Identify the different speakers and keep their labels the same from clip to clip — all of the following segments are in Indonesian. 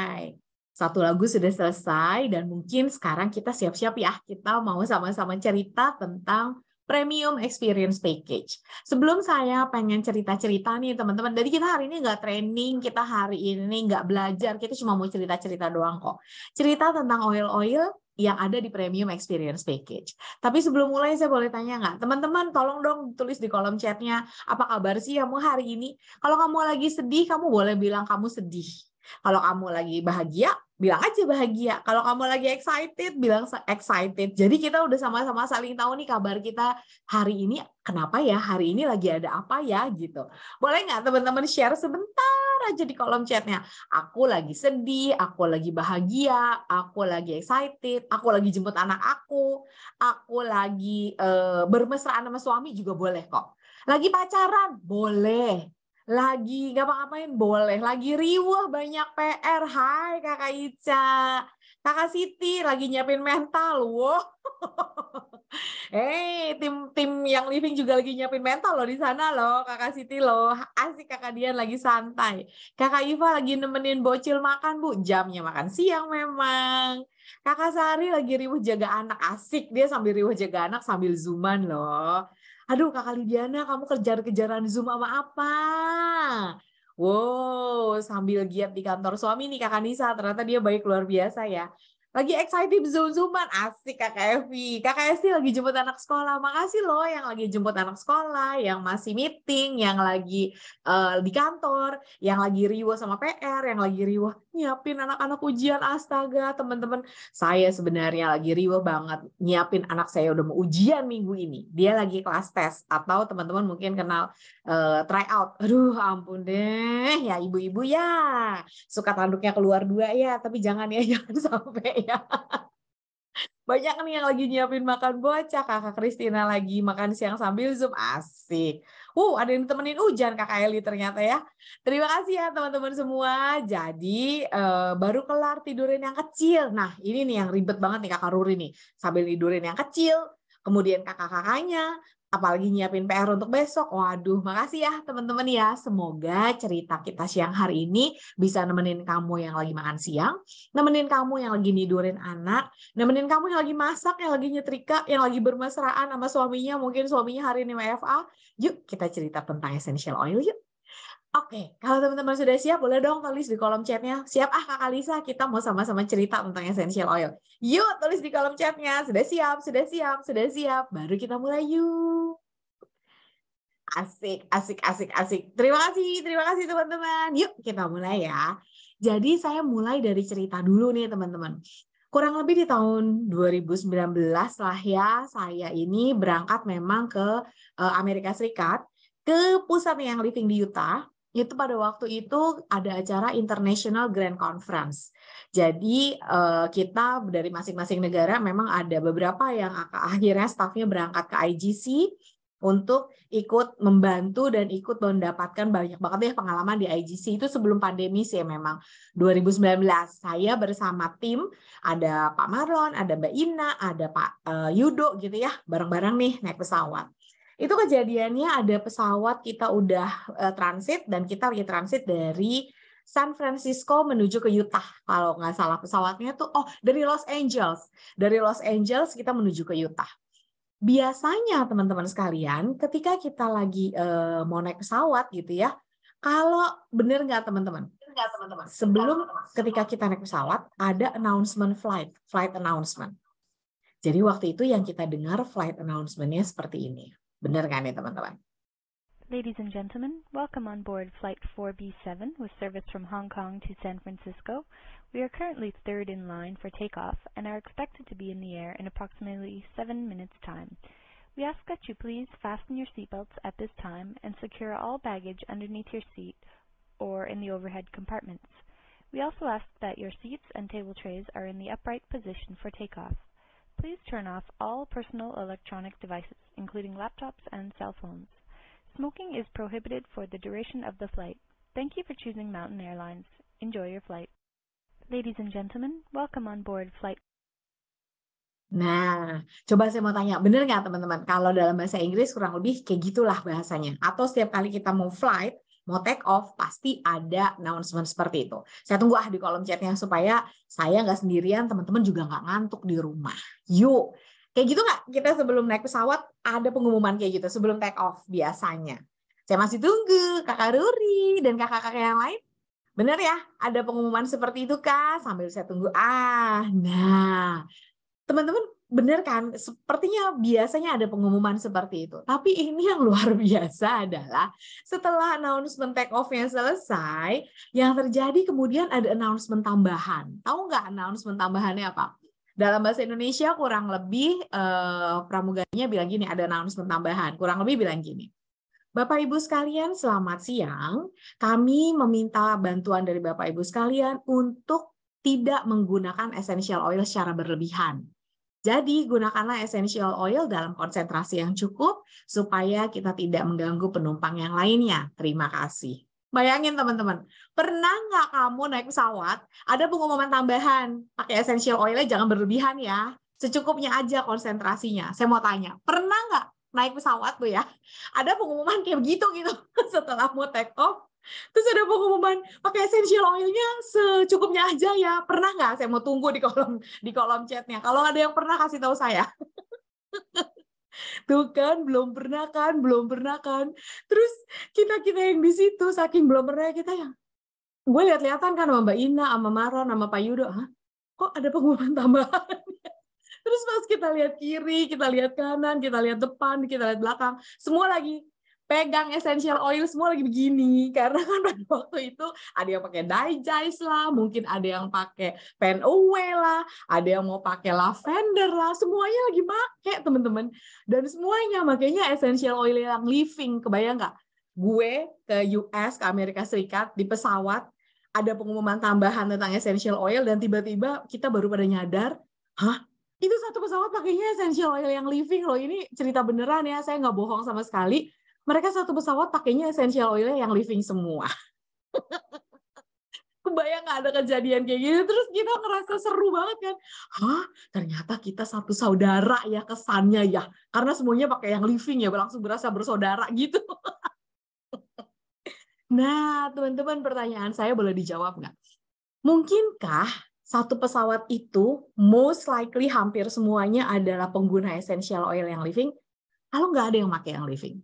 Speaker 1: selesai. Satu lagu sudah selesai dan mungkin sekarang kita siap-siap ya, kita mau sama-sama cerita tentang Premium Experience Package. Sebelum saya pengen cerita-cerita nih teman-teman, jadi kita hari ini nggak training, kita hari ini nggak belajar, kita cuma mau cerita-cerita doang kok. Cerita tentang oil-oil yang ada di Premium Experience Package. Tapi sebelum mulai saya boleh tanya nggak? Teman-teman tolong dong tulis di kolom chatnya, apa kabar sih kamu hari ini? Kalau kamu lagi sedih, kamu boleh bilang kamu sedih. Kalau kamu lagi bahagia, bilang aja bahagia. Kalau kamu lagi excited, bilang excited. Jadi kita udah sama-sama saling tahu nih kabar kita hari ini kenapa ya, hari ini lagi ada apa ya gitu. Boleh nggak teman-teman share sebentar aja di kolom chatnya. Aku lagi sedih, aku lagi bahagia, aku lagi excited, aku lagi jemput anak aku, aku lagi uh, bermesraan sama suami juga boleh kok. Lagi pacaran, boleh lagi nggak ngapain boleh, lagi riuh banyak PR. Hai Kakak Ica, Kakak Siti lagi nyiapin mental, wow. eh, hey, tim tim yang living juga lagi nyiapin mental loh di sana loh, Kakak Siti loh. Asik Kakak Dian lagi santai. Kakak Iva lagi nemenin bocil makan, Bu. Jamnya makan siang memang. Kakak Sari lagi riuh jaga anak asik dia sambil riuh jaga anak sambil zuman loh aduh Kakak Lidiana kamu kejar-kejaran Zoom sama apa? Wow, sambil giat di kantor suami nih kak Nisa, ternyata dia baik luar biasa ya lagi excited zoom-zooman asik Kakak Evi. Kakak Evi lagi jemput anak sekolah. Makasih loh yang lagi jemput anak sekolah, yang masih meeting, yang lagi uh, di kantor, yang lagi riuh sama PR, yang lagi riuh nyiapin anak-anak ujian. Astaga, teman-teman, saya sebenarnya lagi riuh banget nyiapin anak saya udah mau ujian minggu ini. Dia lagi kelas tes atau teman-teman mungkin kenal uh, eh, out, Aduh, ampun deh. Ya ibu-ibu ya, suka tanduknya keluar dua ya, tapi jangan ya jangan sampai ya. Banyak nih yang lagi nyiapin makan bocah, kakak Kristina lagi makan siang sambil Zoom, asik. Uh, ada yang temenin hujan kakak Eli ternyata ya. Terima kasih ya teman-teman semua. Jadi uh, baru kelar tidurin yang kecil. Nah ini nih yang ribet banget nih kakak Ruri nih. Sambil tidurin yang kecil, kemudian kakak-kakaknya, apalagi nyiapin PR untuk besok. Waduh, makasih ya teman-teman ya. Semoga cerita kita siang hari ini bisa nemenin kamu yang lagi makan siang, nemenin kamu yang lagi nidurin anak, nemenin kamu yang lagi masak, yang lagi nyetrika, yang lagi bermesraan sama suaminya, mungkin suaminya hari ini WFA. Yuk kita cerita tentang essential oil yuk. Oke, kalau teman-teman sudah siap, boleh dong tulis di kolom chatnya. Siap ah Kak Alisa, kita mau sama-sama cerita tentang essential oil. Yuk, tulis di kolom chatnya. Sudah siap, sudah siap, sudah siap. Baru kita mulai yuk. Asik, asik, asik, asik. Terima kasih, terima kasih teman-teman. Yuk, kita mulai ya. Jadi saya mulai dari cerita dulu nih teman-teman. Kurang lebih di tahun 2019 lah ya, saya ini berangkat memang ke eh, Amerika Serikat ke pusat yang living di Utah itu pada waktu itu ada acara International Grand Conference. Jadi eh, kita dari masing-masing negara memang ada beberapa yang akhirnya stafnya berangkat ke IGC untuk ikut membantu dan ikut mendapatkan banyak banget ya pengalaman di IGC itu sebelum pandemi sih memang 2019 saya bersama tim ada Pak Marlon, ada Mbak Ina, ada Pak eh, Yudo gitu ya bareng-bareng nih naik pesawat. Itu kejadiannya ada pesawat kita udah uh, transit dan kita lagi transit dari San Francisco menuju ke Utah kalau nggak salah pesawatnya tuh oh dari Los Angeles dari Los Angeles kita menuju ke Utah biasanya teman-teman sekalian ketika kita lagi uh, mau naik pesawat gitu ya kalau bener nggak teman-teman nggak teman-teman sebelum ketika kita naik pesawat ada announcement flight flight announcement jadi waktu itu yang kita dengar flight announcementnya seperti ini nih teman-teman? Ladies and gentlemen, welcome on board Flight 4B7 with service from Hong Kong to San Francisco. We are currently third in line for takeoff and are expected to be in the air in approximately seven minutes' time. We ask that you please fasten your seatbelts at this time and secure all baggage underneath your seat or in the overhead compartments. We also ask that your seats and table trays are in the upright position for takeoff. Please turn off all personal electronic devices, including laptops and cell phones. Smoking is prohibited for the duration of the flight. Thank you for choosing Mountain Airlines. Enjoy your flight. Ladies and gentlemen, welcome on board flight. Nah, coba saya mau tanya, bener nggak teman-teman? Kalau dalam bahasa Inggris kurang lebih kayak gitulah bahasanya. Atau setiap kali kita mau flight, mau take off pasti ada announcement seperti itu. Saya tunggu ah di kolom chatnya supaya saya nggak sendirian, teman-teman juga nggak ngantuk di rumah. Yuk, kayak gitu nggak? Kita sebelum naik pesawat ada pengumuman kayak gitu sebelum take off biasanya. Saya masih tunggu kakak Ruri dan kakak-kakak yang lain. Bener ya, ada pengumuman seperti itu kah? Sambil saya tunggu. Ah, nah, teman-teman Bener kan? Sepertinya biasanya ada pengumuman seperti itu. Tapi ini yang luar biasa adalah setelah announcement take off yang selesai, yang terjadi kemudian ada announcement tambahan. Tahu nggak announcement tambahannya apa? Dalam bahasa Indonesia kurang lebih eh, pramugarnya bilang gini, ada announcement tambahan. Kurang lebih bilang gini. Bapak Ibu sekalian, selamat siang. Kami meminta bantuan dari Bapak Ibu sekalian untuk tidak menggunakan essential oil secara berlebihan. Jadi gunakanlah essential oil dalam konsentrasi yang cukup supaya kita tidak mengganggu penumpang yang lainnya. Terima kasih. Bayangin teman-teman, pernah nggak kamu naik pesawat, ada pengumuman tambahan, pakai essential oilnya jangan berlebihan ya, secukupnya aja konsentrasinya. Saya mau tanya, pernah nggak naik pesawat tuh ya, ada pengumuman kayak begitu gitu setelah mau take off, Terus ada pengumuman pakai essential oilnya secukupnya aja ya. Pernah nggak? Saya mau tunggu di kolom di kolom chatnya. Kalau ada yang pernah kasih tahu saya. Tuh kan, belum pernah kan, belum pernah kan. Terus kita-kita yang di situ, saking belum pernah kita yang, gue lihat-lihatan kan sama Mbak Ina, sama Maron, sama Pak Yudo, Hah? kok ada pengumuman tambahan? Terus pas kita lihat kiri, kita lihat kanan, kita lihat depan, kita lihat belakang, semua lagi pegang essential oil semua lagi begini karena kan pada waktu itu ada yang pakai dijais lah mungkin ada yang pakai pen away lah ada yang mau pakai lavender lah semuanya lagi pakai teman-teman dan semuanya makanya essential oil yang living kebayang nggak gue ke US ke Amerika Serikat di pesawat ada pengumuman tambahan tentang essential oil dan tiba-tiba kita baru pada nyadar hah itu satu pesawat pakainya essential oil yang living loh ini cerita beneran ya saya nggak bohong sama sekali mereka satu pesawat pakainya essential oil yang living semua. Kebayang nggak ada kejadian kayak gitu, terus kita ngerasa seru banget kan. Hah, ternyata kita satu saudara ya kesannya ya, karena semuanya pakai yang living ya, langsung berasa bersaudara gitu. nah, teman-teman pertanyaan saya boleh dijawab nggak? Mungkinkah satu pesawat itu most likely hampir semuanya adalah pengguna essential oil yang living, kalau nggak ada yang pakai yang living?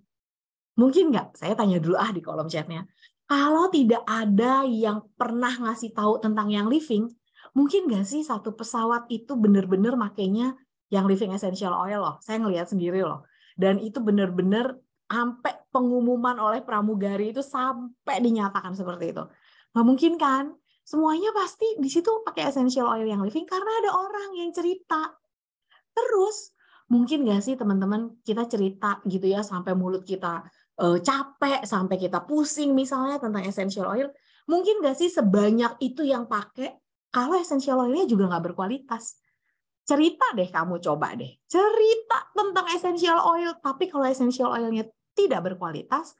Speaker 1: Mungkin nggak? Saya tanya dulu ah di kolom chatnya. Kalau tidak ada yang pernah ngasih tahu tentang yang living, mungkin nggak sih satu pesawat itu benar-benar makainya yang living essential oil loh. Saya ngelihat sendiri loh. Dan itu benar-benar sampai pengumuman oleh pramugari itu sampai dinyatakan seperti itu. Nggak mungkin kan? Semuanya pasti di situ pakai essential oil yang living karena ada orang yang cerita. Terus mungkin nggak sih teman-teman kita cerita gitu ya sampai mulut kita Eh, capek sampai kita pusing misalnya tentang essential oil mungkin nggak sih sebanyak itu yang pakai kalau essential oilnya juga nggak berkualitas cerita deh kamu coba deh cerita tentang essential oil tapi kalau essential oilnya tidak berkualitas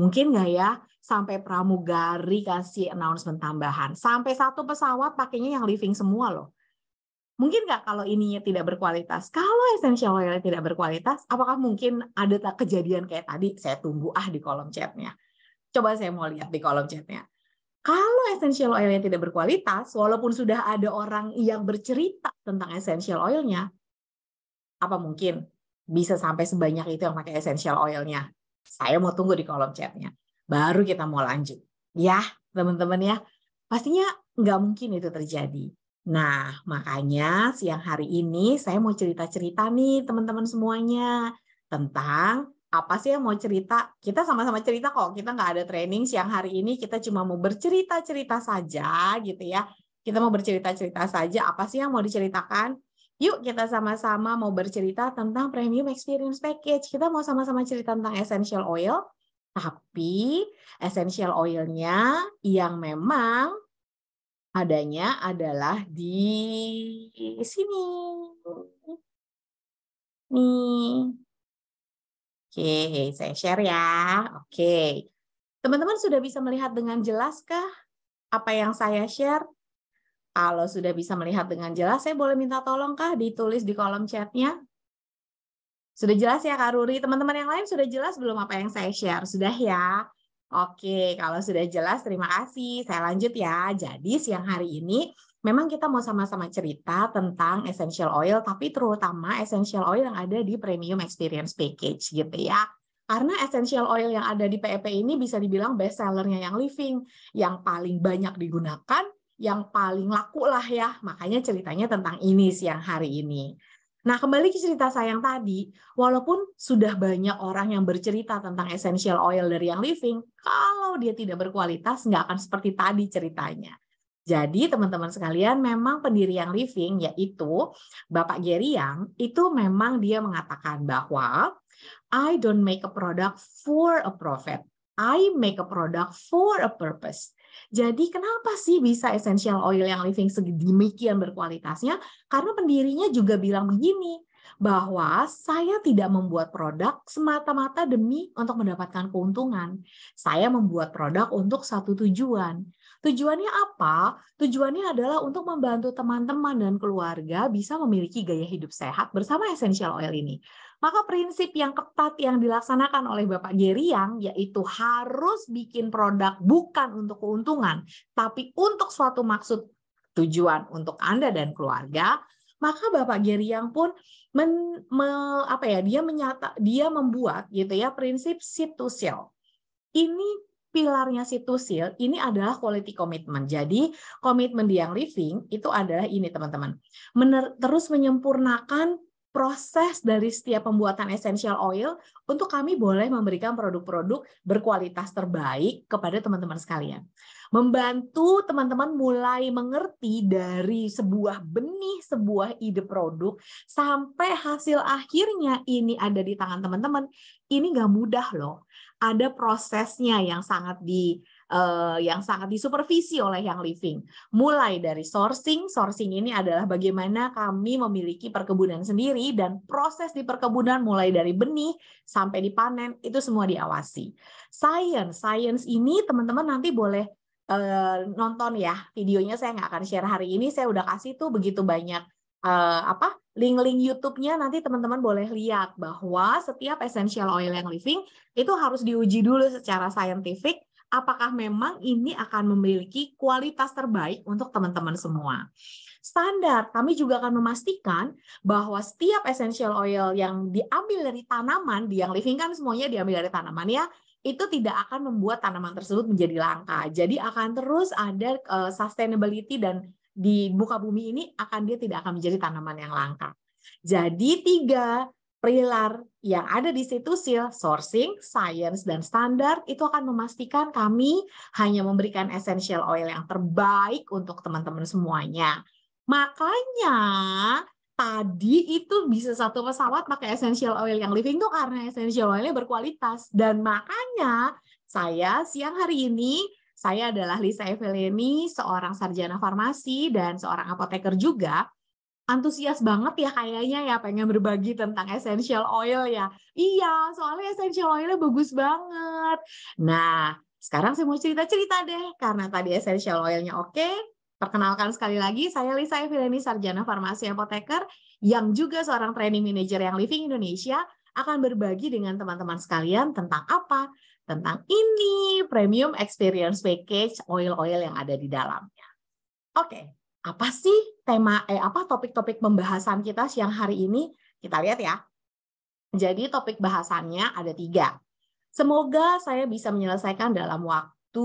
Speaker 1: mungkin nggak ya sampai pramugari kasih announcement tambahan sampai satu pesawat pakainya yang living semua loh mungkin nggak kalau ininya tidak berkualitas? Kalau essential oilnya tidak berkualitas, apakah mungkin ada kejadian kayak tadi? Saya tunggu ah di kolom chatnya. Coba saya mau lihat di kolom chatnya. Kalau essential oil oilnya tidak berkualitas, walaupun sudah ada orang yang bercerita tentang essential oilnya, apa mungkin bisa sampai sebanyak itu yang pakai essential oilnya? Saya mau tunggu di kolom chatnya. Baru kita mau lanjut. Ya, teman-teman ya. Pastinya nggak mungkin itu terjadi Nah, makanya siang hari ini saya mau cerita-cerita nih teman-teman semuanya tentang apa sih yang mau cerita. Kita sama-sama cerita kok, kita nggak ada training siang hari ini, kita cuma mau bercerita-cerita saja gitu ya. Kita mau bercerita-cerita saja, apa sih yang mau diceritakan? Yuk kita sama-sama mau bercerita tentang Premium Experience Package. Kita mau sama-sama cerita tentang essential oil, tapi essential oilnya yang memang adanya adalah di sini. Nih. Oke, saya share ya. Oke. Teman-teman sudah bisa melihat dengan jelas kah apa yang saya share? Kalau sudah bisa melihat dengan jelas, saya boleh minta tolong kah ditulis di kolom chatnya? Sudah jelas ya Kak Ruri? Teman-teman yang lain sudah jelas belum apa yang saya share? Sudah ya? Oke, kalau sudah jelas terima kasih. Saya lanjut ya. Jadi siang hari ini memang kita mau sama-sama cerita tentang essential oil tapi terutama essential oil yang ada di premium experience package gitu ya. Karena essential oil yang ada di PEP e ini bisa dibilang best sellernya yang living, yang paling banyak digunakan, yang paling laku lah ya. Makanya ceritanya tentang ini siang hari ini. Nah, kembali ke cerita saya yang tadi, walaupun sudah banyak orang yang bercerita tentang essential oil dari yang living, kalau dia tidak berkualitas, nggak akan seperti tadi ceritanya. Jadi teman-teman sekalian, memang pendiri yang living yaitu Bapak Gary Yang itu memang dia mengatakan bahwa I don't make a product for a profit. I make a product for a purpose. Jadi kenapa sih bisa essential oil yang living sedemikian berkualitasnya? Karena pendirinya juga bilang begini, bahwa saya tidak membuat produk semata-mata demi untuk mendapatkan keuntungan. Saya membuat produk untuk satu tujuan. Tujuannya apa? Tujuannya adalah untuk membantu teman-teman dan keluarga bisa memiliki gaya hidup sehat bersama essential oil ini. Maka prinsip yang ketat yang dilaksanakan oleh Bapak Geriang yaitu harus bikin produk bukan untuk keuntungan, tapi untuk suatu maksud tujuan untuk Anda dan keluarga, maka Bapak Geriang pun men, me, apa ya dia menyata dia membuat gitu ya prinsip situ to sell. Ini pilarnya sell, ini adalah quality commitment. Jadi komitmen yang living itu adalah ini teman-teman. terus menyempurnakan proses dari setiap pembuatan essential oil untuk kami boleh memberikan produk-produk berkualitas terbaik kepada teman-teman sekalian. Membantu teman-teman mulai mengerti dari sebuah benih, sebuah ide produk, sampai hasil akhirnya ini ada di tangan teman-teman, ini nggak mudah loh. Ada prosesnya yang sangat di uh, yang sangat disupervisi oleh yang living. Mulai dari sourcing, sourcing ini adalah bagaimana kami memiliki perkebunan sendiri dan proses di perkebunan mulai dari benih sampai dipanen itu semua diawasi. Science, science ini teman-teman nanti boleh uh, nonton ya videonya saya nggak akan share hari ini saya udah kasih tuh begitu banyak uh, apa link-link YouTube-nya nanti teman-teman boleh lihat bahwa setiap essential oil yang living itu harus diuji dulu secara saintifik apakah memang ini akan memiliki kualitas terbaik untuk teman-teman semua. Standar, kami juga akan memastikan bahwa setiap essential oil yang diambil dari tanaman, di yang living kan semuanya diambil dari tanaman ya, itu tidak akan membuat tanaman tersebut menjadi langka. Jadi akan terus ada eh, sustainability dan di muka bumi ini akan dia tidak akan menjadi tanaman yang langka. Jadi tiga, Pilar yang ada di situ sourcing, science, dan standar itu akan memastikan kami hanya memberikan essential oil yang terbaik untuk teman-teman semuanya. Makanya tadi itu bisa satu pesawat pakai essential oil yang living tuh karena essential oilnya berkualitas. Dan makanya saya siang hari ini saya adalah Lisa Eveleni seorang sarjana farmasi dan seorang apoteker juga antusias banget ya kayaknya ya pengen berbagi tentang essential oil ya. Iya, soalnya essential oilnya bagus banget. Nah, sekarang saya mau cerita-cerita deh karena tadi essential oilnya oke. Perkenalkan sekali lagi, saya Lisa Evileni, Sarjana Farmasi Apoteker yang juga seorang training manager yang Living Indonesia akan berbagi dengan teman-teman sekalian tentang apa? Tentang ini premium experience package oil-oil yang ada di dalamnya. Oke, okay apa sih tema eh apa topik-topik pembahasan kita siang hari ini? Kita lihat ya. Jadi topik bahasannya ada tiga. Semoga saya bisa menyelesaikan dalam waktu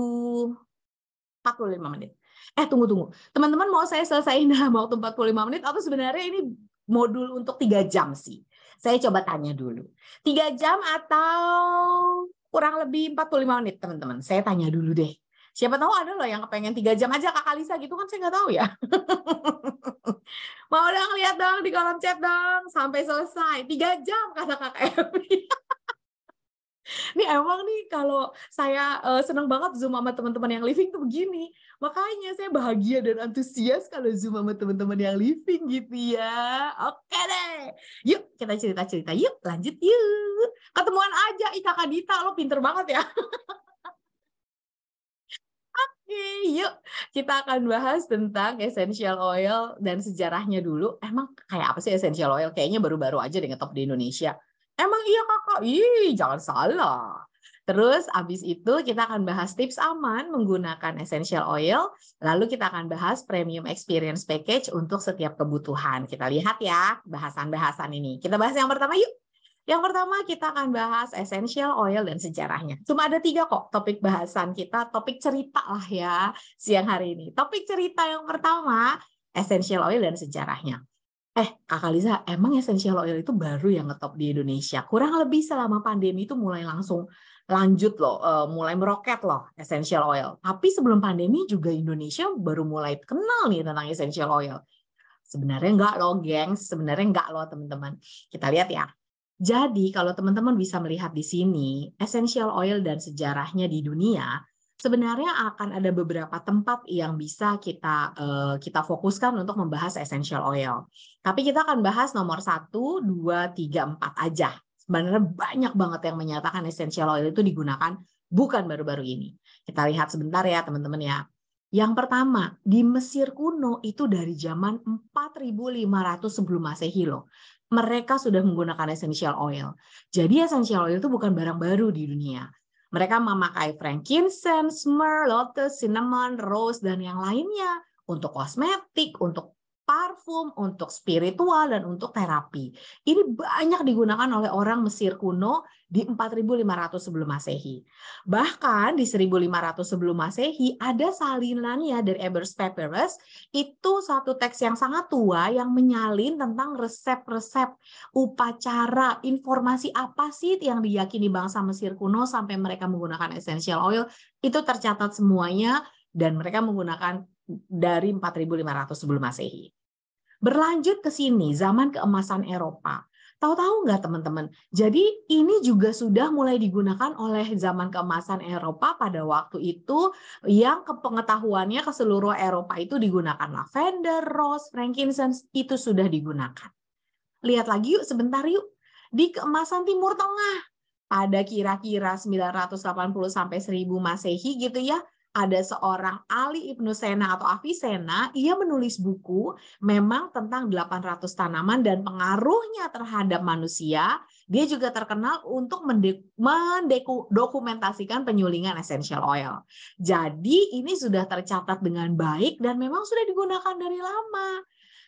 Speaker 1: 45 menit. Eh tunggu tunggu, teman-teman mau saya selesaikan dalam waktu 45 menit atau sebenarnya ini modul untuk tiga jam sih? Saya coba tanya dulu. Tiga jam atau kurang lebih 45 menit teman-teman? Saya tanya dulu deh. Siapa tahu ada loh yang kepengen tiga jam aja Kak Kalisa gitu kan saya nggak tahu ya. Mau dong lihat dong di kolom chat dong sampai selesai tiga jam kata Kak Evi. Ini emang nih kalau saya uh, eh, senang banget Zoom sama teman-teman yang living tuh begini. Makanya saya bahagia dan antusias kalau Zoom sama teman-teman yang living gitu ya. Oke deh. Yuk kita cerita-cerita. Yuk lanjut yuk. Ketemuan aja ika Kadita lo pinter banget ya. yuk kita akan bahas tentang essential oil dan sejarahnya dulu. Emang kayak apa sih essential oil? Kayaknya baru-baru aja deh ngetop di Indonesia. Emang iya kakak? Ih, jangan salah. Terus abis itu kita akan bahas tips aman menggunakan essential oil. Lalu kita akan bahas premium experience package untuk setiap kebutuhan. Kita lihat ya bahasan-bahasan ini. Kita bahas yang pertama yuk. Yang pertama kita akan bahas essential oil dan sejarahnya. Cuma ada tiga kok topik bahasan kita, topik cerita lah ya siang hari ini. Topik cerita yang pertama, essential oil dan sejarahnya. Eh, Kak Liza, emang essential oil itu baru yang ngetop di Indonesia? Kurang lebih selama pandemi itu mulai langsung lanjut loh, eh, mulai meroket loh essential oil. Tapi sebelum pandemi juga Indonesia baru mulai kenal nih tentang essential oil. Sebenarnya enggak loh, gengs. Sebenarnya enggak loh, teman-teman. Kita lihat ya. Jadi kalau teman-teman bisa melihat di sini, essential oil dan sejarahnya di dunia sebenarnya akan ada beberapa tempat yang bisa kita eh, kita fokuskan untuk membahas essential oil. Tapi kita akan bahas nomor 1, 2, 3, 4 aja. Sebenarnya banyak banget yang menyatakan essential oil itu digunakan bukan baru-baru ini. Kita lihat sebentar ya teman-teman ya. Yang pertama, di Mesir kuno itu dari zaman 4500 sebelum Masehi loh mereka sudah menggunakan essential oil. Jadi essential oil itu bukan barang baru di dunia. Mereka memakai frankincense, myrrh, lotus, cinnamon, rose, dan yang lainnya untuk kosmetik, untuk parfum, untuk spiritual, dan untuk terapi. Ini banyak digunakan oleh orang Mesir kuno di 4500 sebelum masehi. Bahkan di 1500 sebelum masehi ada salinannya dari Ebers Papyrus, itu satu teks yang sangat tua yang menyalin tentang resep-resep upacara, informasi apa sih yang diyakini bangsa Mesir kuno sampai mereka menggunakan essential oil, itu tercatat semuanya dan mereka menggunakan dari 4500 sebelum Masehi. Berlanjut ke sini, zaman keemasan Eropa. Tahu-tahu nggak teman-teman? Jadi ini juga sudah mulai digunakan oleh zaman keemasan Eropa pada waktu itu yang kepengetahuannya ke seluruh Eropa itu digunakan lavender, rose, frankincense itu sudah digunakan. Lihat lagi yuk sebentar yuk di keemasan Timur Tengah pada kira-kira 980 sampai 1000 Masehi gitu ya ada seorang Ali Ibnu Sena atau Avicenna, ia menulis buku memang tentang 800 tanaman dan pengaruhnya terhadap manusia. Dia juga terkenal untuk mendokumentasikan penyulingan essential oil. Jadi ini sudah tercatat dengan baik dan memang sudah digunakan dari lama.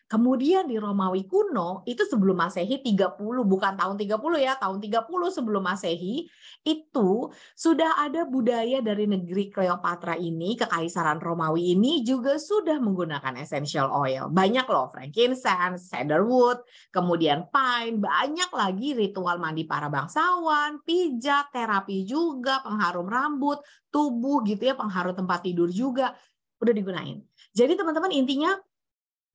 Speaker 1: Kemudian di Romawi kuno itu sebelum Masehi 30 bukan tahun 30 ya, tahun 30 sebelum Masehi itu sudah ada budaya dari negeri Cleopatra ini, kekaisaran Romawi ini juga sudah menggunakan essential oil. Banyak loh frankincense, cedarwood, kemudian pine, banyak lagi ritual mandi para bangsawan, pijat, terapi juga, pengharum rambut, tubuh gitu ya, pengharum tempat tidur juga udah digunain. Jadi teman-teman intinya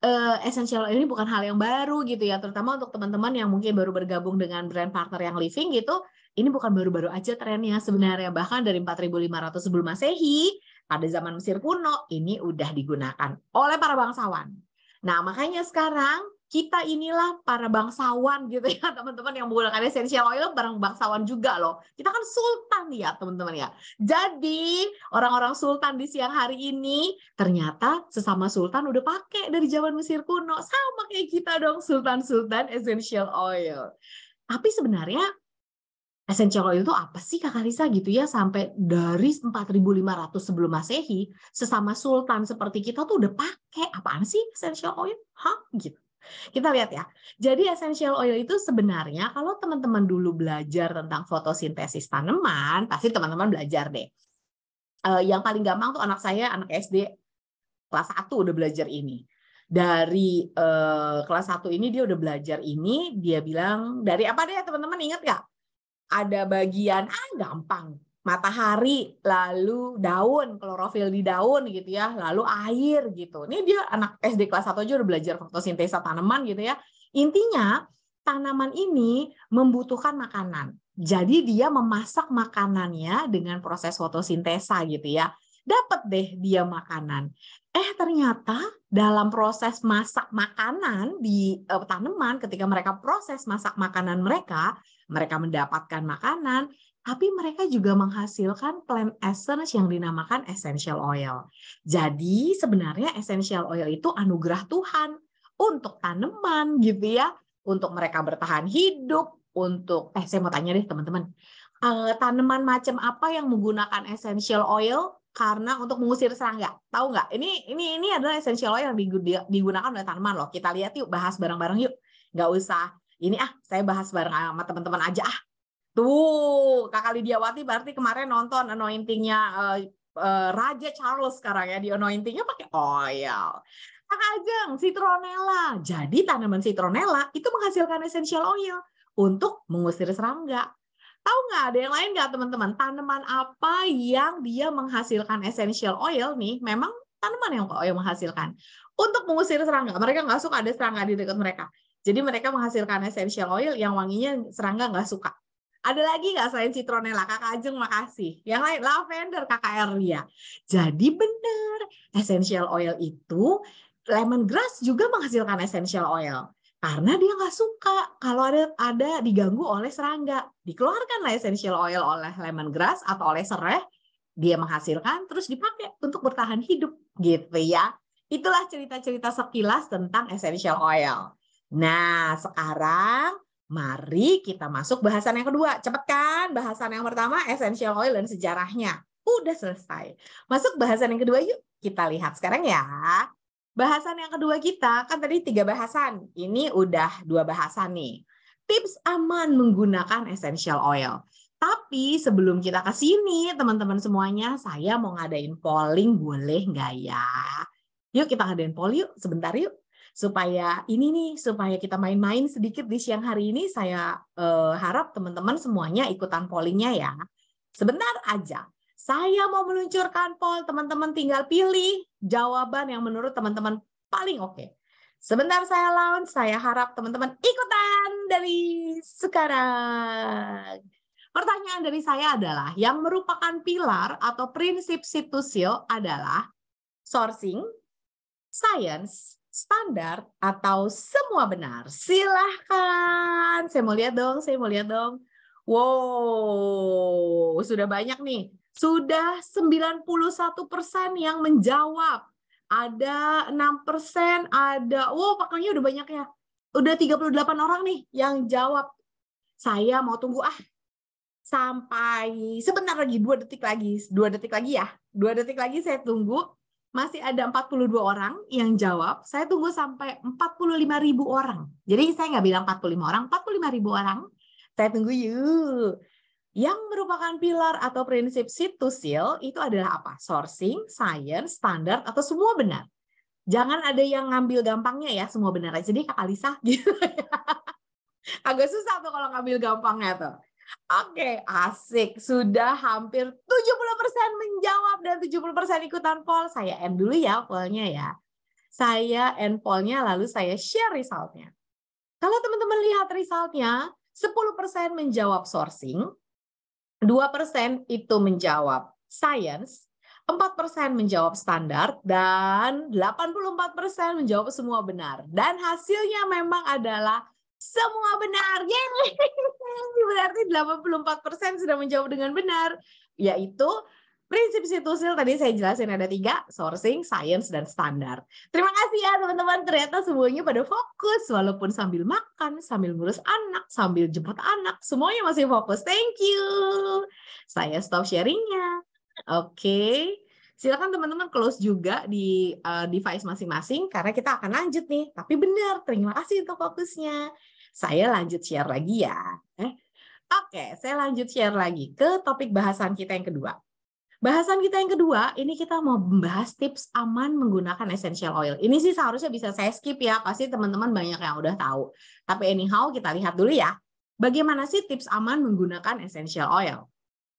Speaker 1: uh, essential oil ini bukan hal yang baru gitu ya, terutama untuk teman-teman yang mungkin baru bergabung dengan brand partner yang living gitu, ini bukan baru-baru aja trennya sebenarnya, bahkan dari 4500 sebelum masehi, pada zaman Mesir kuno, ini udah digunakan oleh para bangsawan. Nah, makanya sekarang kita inilah para bangsawan gitu ya teman-teman yang menggunakan essential oil barang bangsawan juga loh. Kita kan sultan ya teman-teman ya. Jadi orang-orang sultan di siang hari ini ternyata sesama sultan udah pakai dari zaman Mesir kuno. Sama kayak kita dong sultan-sultan essential oil. Tapi sebenarnya essential oil itu apa sih Kak Risa gitu ya sampai dari 4500 sebelum Masehi sesama sultan seperti kita tuh udah pakai apaan sih essential oil? Hah gitu. Kita lihat ya. Jadi essential oil itu sebenarnya kalau teman-teman dulu belajar tentang fotosintesis tanaman, pasti teman-teman belajar deh. Eh, yang paling gampang tuh anak saya, anak SD kelas 1 udah belajar ini. Dari eh, kelas 1 ini dia udah belajar ini, dia bilang dari apa deh teman-teman ingat nggak? Ada bagian ah gampang matahari, lalu daun, klorofil di daun gitu ya, lalu air gitu. Ini dia anak SD kelas 1 aja udah belajar fotosintesa tanaman gitu ya. Intinya tanaman ini membutuhkan makanan. Jadi dia memasak makanannya dengan proses fotosintesa gitu ya. Dapat deh dia makanan. Eh ternyata dalam proses masak makanan di eh, tanaman ketika mereka proses masak makanan mereka, mereka mendapatkan makanan tapi mereka juga menghasilkan plant essence yang dinamakan essential oil. Jadi sebenarnya essential oil itu anugerah Tuhan untuk tanaman gitu ya, untuk mereka bertahan hidup, untuk eh saya mau tanya deh teman-teman, uh, tanaman macam apa yang menggunakan essential oil karena untuk mengusir serangga. Tahu nggak? Ini ini ini adalah essential oil yang digunakan oleh tanaman loh. Kita lihat yuk, bahas bareng-bareng yuk. Nggak usah ini ah, saya bahas bareng sama teman-teman aja ah. Tuh, Kakak Lidiawati berarti kemarin nonton anointingnya uh, uh, Raja Charles sekarang ya di anointingnya pakai oil. Kakak Ajeng, citronella. Jadi tanaman citronella itu menghasilkan essential oil untuk mengusir serangga. Tahu nggak ada yang lain nggak teman-teman? Tanaman apa yang dia menghasilkan essential oil nih? Memang tanaman yang oil menghasilkan untuk mengusir serangga. Mereka nggak suka ada serangga di dekat mereka. Jadi mereka menghasilkan essential oil yang wanginya serangga nggak suka. Ada lagi nggak selain citronella? Kakak Ajeng makasih. Yang lain lavender Kakak Erlia. Jadi benar, essential oil itu lemon grass juga menghasilkan essential oil karena dia nggak suka kalau ada ada diganggu oleh serangga dikeluarkanlah essential oil oleh lemon grass atau oleh sereh dia menghasilkan terus dipakai untuk bertahan hidup gitu ya itulah cerita-cerita sekilas tentang essential oil nah sekarang Mari kita masuk bahasan yang kedua. Cepet kan? Bahasan yang pertama essential oil dan sejarahnya. Udah selesai. Masuk bahasan yang kedua yuk. Kita lihat sekarang ya. Bahasan yang kedua kita kan tadi tiga bahasan. Ini udah dua bahasan nih. Tips aman menggunakan essential oil. Tapi sebelum kita ke sini, teman-teman semuanya, saya mau ngadain polling boleh nggak ya? Yuk kita ngadain poll yuk, sebentar yuk supaya ini nih supaya kita main-main sedikit di siang hari ini saya eh, harap teman-teman semuanya ikutan pollingnya ya sebentar aja saya mau meluncurkan poll teman-teman tinggal pilih jawaban yang menurut teman-teman paling oke okay. sebentar saya launch saya harap teman-teman ikutan dari sekarang Pertanyaan dari saya adalah, yang merupakan pilar atau prinsip Situsio adalah sourcing, science, standar atau semua benar? Silahkan. Saya mau lihat dong, saya mau lihat dong. Wow, sudah banyak nih. Sudah 91% persen yang menjawab. Ada 6%, persen, ada, wow pakainya udah banyak ya. Udah 38 orang nih yang jawab. Saya mau tunggu ah. Sampai sebentar lagi, dua detik lagi. Dua detik lagi ya. Dua detik lagi saya tunggu masih ada 42 orang yang jawab. Saya tunggu sampai 45 ribu orang. Jadi saya nggak bilang 45 orang, 45 ribu orang. Saya tunggu yuk. Yang merupakan pilar atau prinsip seed to seal itu adalah apa? Sourcing, science, standar, atau semua benar. Jangan ada yang ngambil gampangnya ya, semua benar aja. Jadi Kak Alisa gitu Agak susah tuh kalau ngambil gampangnya tuh. Oke, asik. Sudah hampir 70% menjawab dan 70% ikutan poll. Saya end dulu ya pollnya ya. Saya end pollnya lalu saya share resultnya. Kalau teman-teman lihat resultnya, 10% menjawab sourcing, 2% itu menjawab science, 4% menjawab standar, dan 84% menjawab semua benar. Dan hasilnya memang adalah semua benar. Yeay! Berarti 84% sudah menjawab dengan benar, yaitu prinsip situsil tadi saya jelasin ada tiga, sourcing, science, dan standar. Terima kasih ya teman-teman, ternyata semuanya pada fokus, walaupun sambil makan, sambil ngurus anak, sambil jemput anak, semuanya masih fokus. Thank you. Saya stop sharingnya. Oke. Okay. Silakan teman-teman close juga di uh, device masing-masing karena kita akan lanjut nih. Tapi benar, terima kasih untuk fokusnya. Saya lanjut share lagi ya. Eh, oke, saya lanjut share lagi ke topik bahasan kita yang kedua. Bahasan kita yang kedua, ini kita mau membahas tips aman menggunakan essential oil. Ini sih seharusnya bisa saya skip ya, pasti teman-teman banyak yang udah tahu. Tapi anyhow, kita lihat dulu ya. Bagaimana sih tips aman menggunakan essential oil?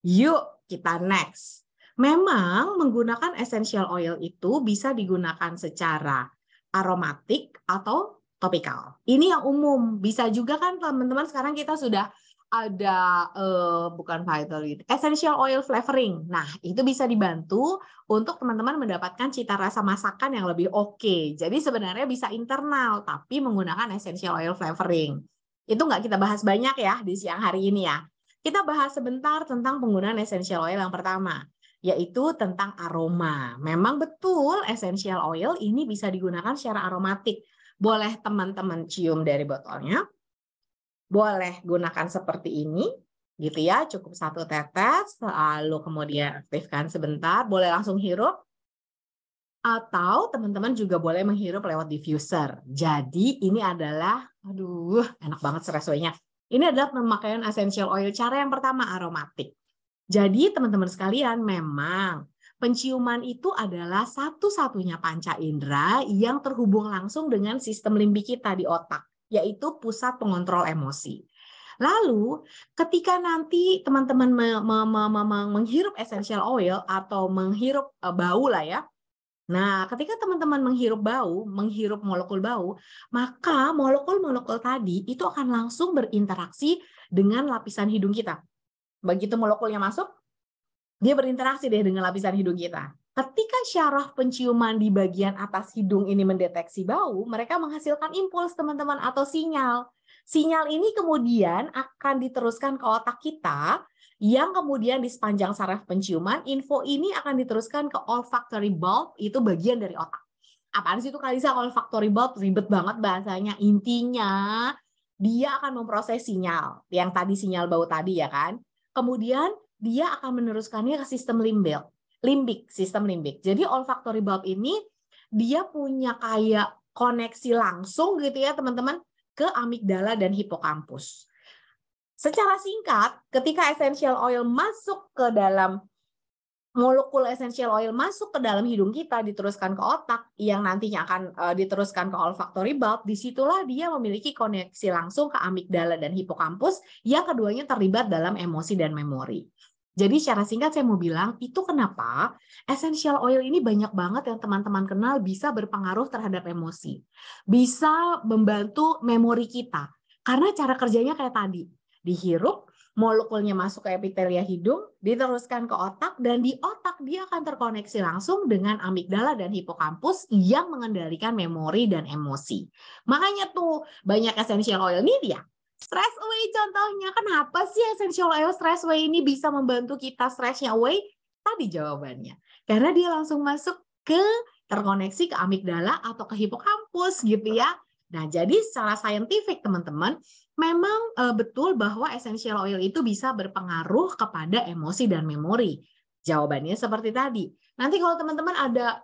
Speaker 1: Yuk, kita next. Memang menggunakan essential oil itu bisa digunakan secara aromatik atau topikal. Ini yang umum. Bisa juga kan teman-teman sekarang kita sudah ada uh, bukan vitality essential oil flavoring. Nah, itu bisa dibantu untuk teman-teman mendapatkan cita rasa masakan yang lebih oke. Okay. Jadi sebenarnya bisa internal tapi menggunakan essential oil flavoring. Itu nggak kita bahas banyak ya di siang hari ini ya. Kita bahas sebentar tentang penggunaan essential oil yang pertama, yaitu tentang aroma. Memang betul essential oil ini bisa digunakan secara aromatik boleh teman-teman cium dari botolnya. Boleh gunakan seperti ini, gitu ya, cukup satu tetes, lalu kemudian aktifkan sebentar, boleh langsung hirup, atau teman-teman juga boleh menghirup lewat diffuser. Jadi ini adalah, aduh, enak banget stress-nya. Ini adalah pemakaian essential oil. Cara yang pertama aromatik. Jadi teman-teman sekalian memang Penciuman itu adalah satu-satunya panca indera yang terhubung langsung dengan sistem limbik kita di otak, yaitu pusat pengontrol emosi. Lalu, ketika nanti teman-teman menghirup essential oil atau menghirup e, bau lah ya, Nah, ketika teman-teman menghirup bau, menghirup molekul bau, maka molekul-molekul tadi itu akan langsung berinteraksi dengan lapisan hidung kita. Begitu molekulnya masuk, dia berinteraksi deh dengan lapisan hidung kita. Ketika syaraf penciuman di bagian atas hidung ini mendeteksi bau, mereka menghasilkan impuls teman-teman atau sinyal. Sinyal ini kemudian akan diteruskan ke otak kita yang kemudian di sepanjang saraf penciuman, info ini akan diteruskan ke olfactory bulb, itu bagian dari otak. Apaan sih itu Kalisa olfactory bulb? Ribet banget bahasanya. Intinya, dia akan memproses sinyal, yang tadi sinyal bau tadi ya kan. Kemudian dia akan meneruskannya ke sistem limbik, limbik, sistem limbik. Jadi olfactory bulb ini dia punya kayak koneksi langsung gitu ya teman-teman ke amigdala dan hipokampus. Secara singkat, ketika essential oil masuk ke dalam molekul essential oil masuk ke dalam hidung kita diteruskan ke otak yang nantinya akan eh, diteruskan ke olfactory bulb disitulah dia memiliki koneksi langsung ke amigdala dan hipokampus yang keduanya terlibat dalam emosi dan memori jadi secara singkat saya mau bilang, itu kenapa essential oil ini banyak banget yang teman-teman kenal bisa berpengaruh terhadap emosi. Bisa membantu memori kita. Karena cara kerjanya kayak tadi. Dihirup, molekulnya masuk ke epitelia hidung, diteruskan ke otak, dan di otak dia akan terkoneksi langsung dengan amigdala dan hipokampus yang mengendalikan memori dan emosi. Makanya tuh banyak essential oil ini dia Stress away contohnya, kenapa sih essential oil stress away ini bisa membantu kita stressnya away? Tadi jawabannya, karena dia langsung masuk ke terkoneksi ke amigdala atau ke hipokampus gitu ya. Nah, jadi secara saintifik teman-teman, memang e, betul bahwa essential oil itu bisa berpengaruh kepada emosi dan memori. Jawabannya seperti tadi. Nanti kalau teman-teman ada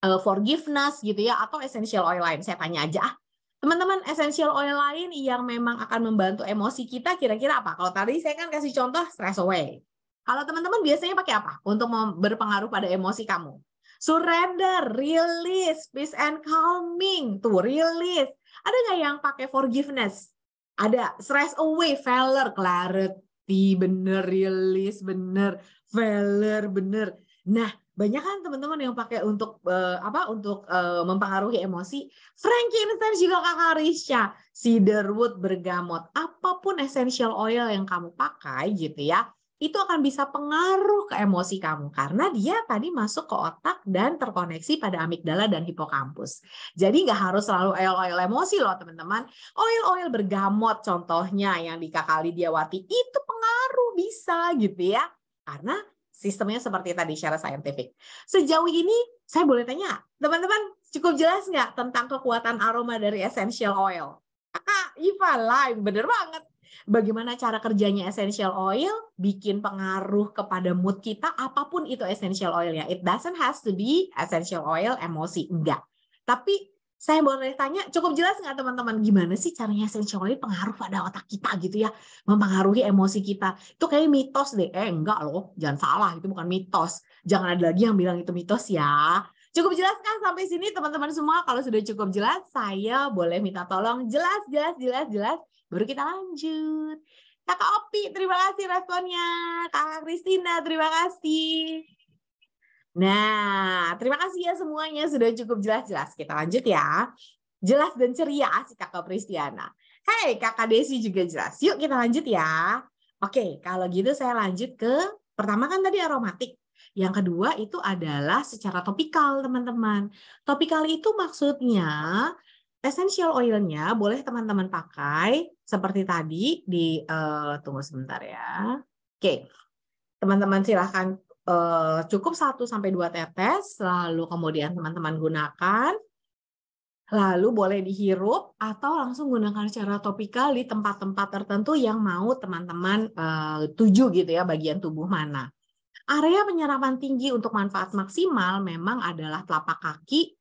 Speaker 1: e, forgiveness gitu ya atau essential oil lain, saya tanya aja ah, teman-teman essential oil lain yang memang akan membantu emosi kita kira-kira apa? Kalau tadi saya kan kasih contoh stress away. Kalau teman-teman biasanya pakai apa untuk berpengaruh pada emosi kamu? Surrender, release, peace and calming. to release. Ada nggak yang pakai forgiveness? Ada stress away, failure, clarity, bener, release, bener, failure, bener. Nah, banyak kan teman-teman yang pakai untuk uh, apa untuk uh, mempengaruhi emosi Frankie Intense juga kakak Risha cedarwood bergamot apapun essential oil yang kamu pakai gitu ya itu akan bisa pengaruh ke emosi kamu karena dia tadi masuk ke otak dan terkoneksi pada amigdala dan hipokampus jadi nggak harus selalu oil oil emosi loh teman-teman oil oil bergamot contohnya yang di kakak Diawati itu pengaruh bisa gitu ya karena Sistemnya seperti tadi secara saintifik. Sejauh ini saya boleh tanya, teman-teman cukup jelas nggak tentang kekuatan aroma dari essential oil? Ah, iva lain, bener banget. Bagaimana cara kerjanya essential oil bikin pengaruh kepada mood kita apapun itu essential oil ya. It doesn't has to be essential oil emosi enggak. Tapi saya boleh tanya, cukup jelas nggak teman-teman gimana sih caranya sensuality pengaruh pada otak kita gitu ya, mempengaruhi emosi kita. Itu kayak mitos deh. Eh enggak loh, jangan salah, itu bukan mitos. Jangan ada lagi yang bilang itu mitos ya. Cukup jelas kan sampai sini teman-teman semua? Kalau sudah cukup jelas, saya boleh minta tolong jelas, jelas, jelas, jelas. Baru kita lanjut. Kakak Opi, terima kasih responnya. Kakak Kristina, terima kasih. Nah, terima kasih ya semuanya sudah cukup jelas-jelas. Kita lanjut ya. Jelas dan ceria si Kakak Pristiana. Hey, Kakak Desi juga jelas. Yuk kita lanjut ya. Oke, kalau gitu saya lanjut ke pertama kan tadi aromatik. Yang kedua itu adalah secara topikal, teman-teman. Topikal itu maksudnya essential oil-nya boleh teman-teman pakai seperti tadi di uh, tunggu sebentar ya. Oke. Teman-teman silahkan uh, cukup 1 sampai dua tetes, lalu kemudian teman-teman gunakan lalu boleh dihirup atau langsung gunakan secara topikal di tempat-tempat tertentu yang mau teman-teman uh, tuju gitu ya bagian tubuh mana. Area penyerapan tinggi untuk manfaat maksimal memang adalah telapak kaki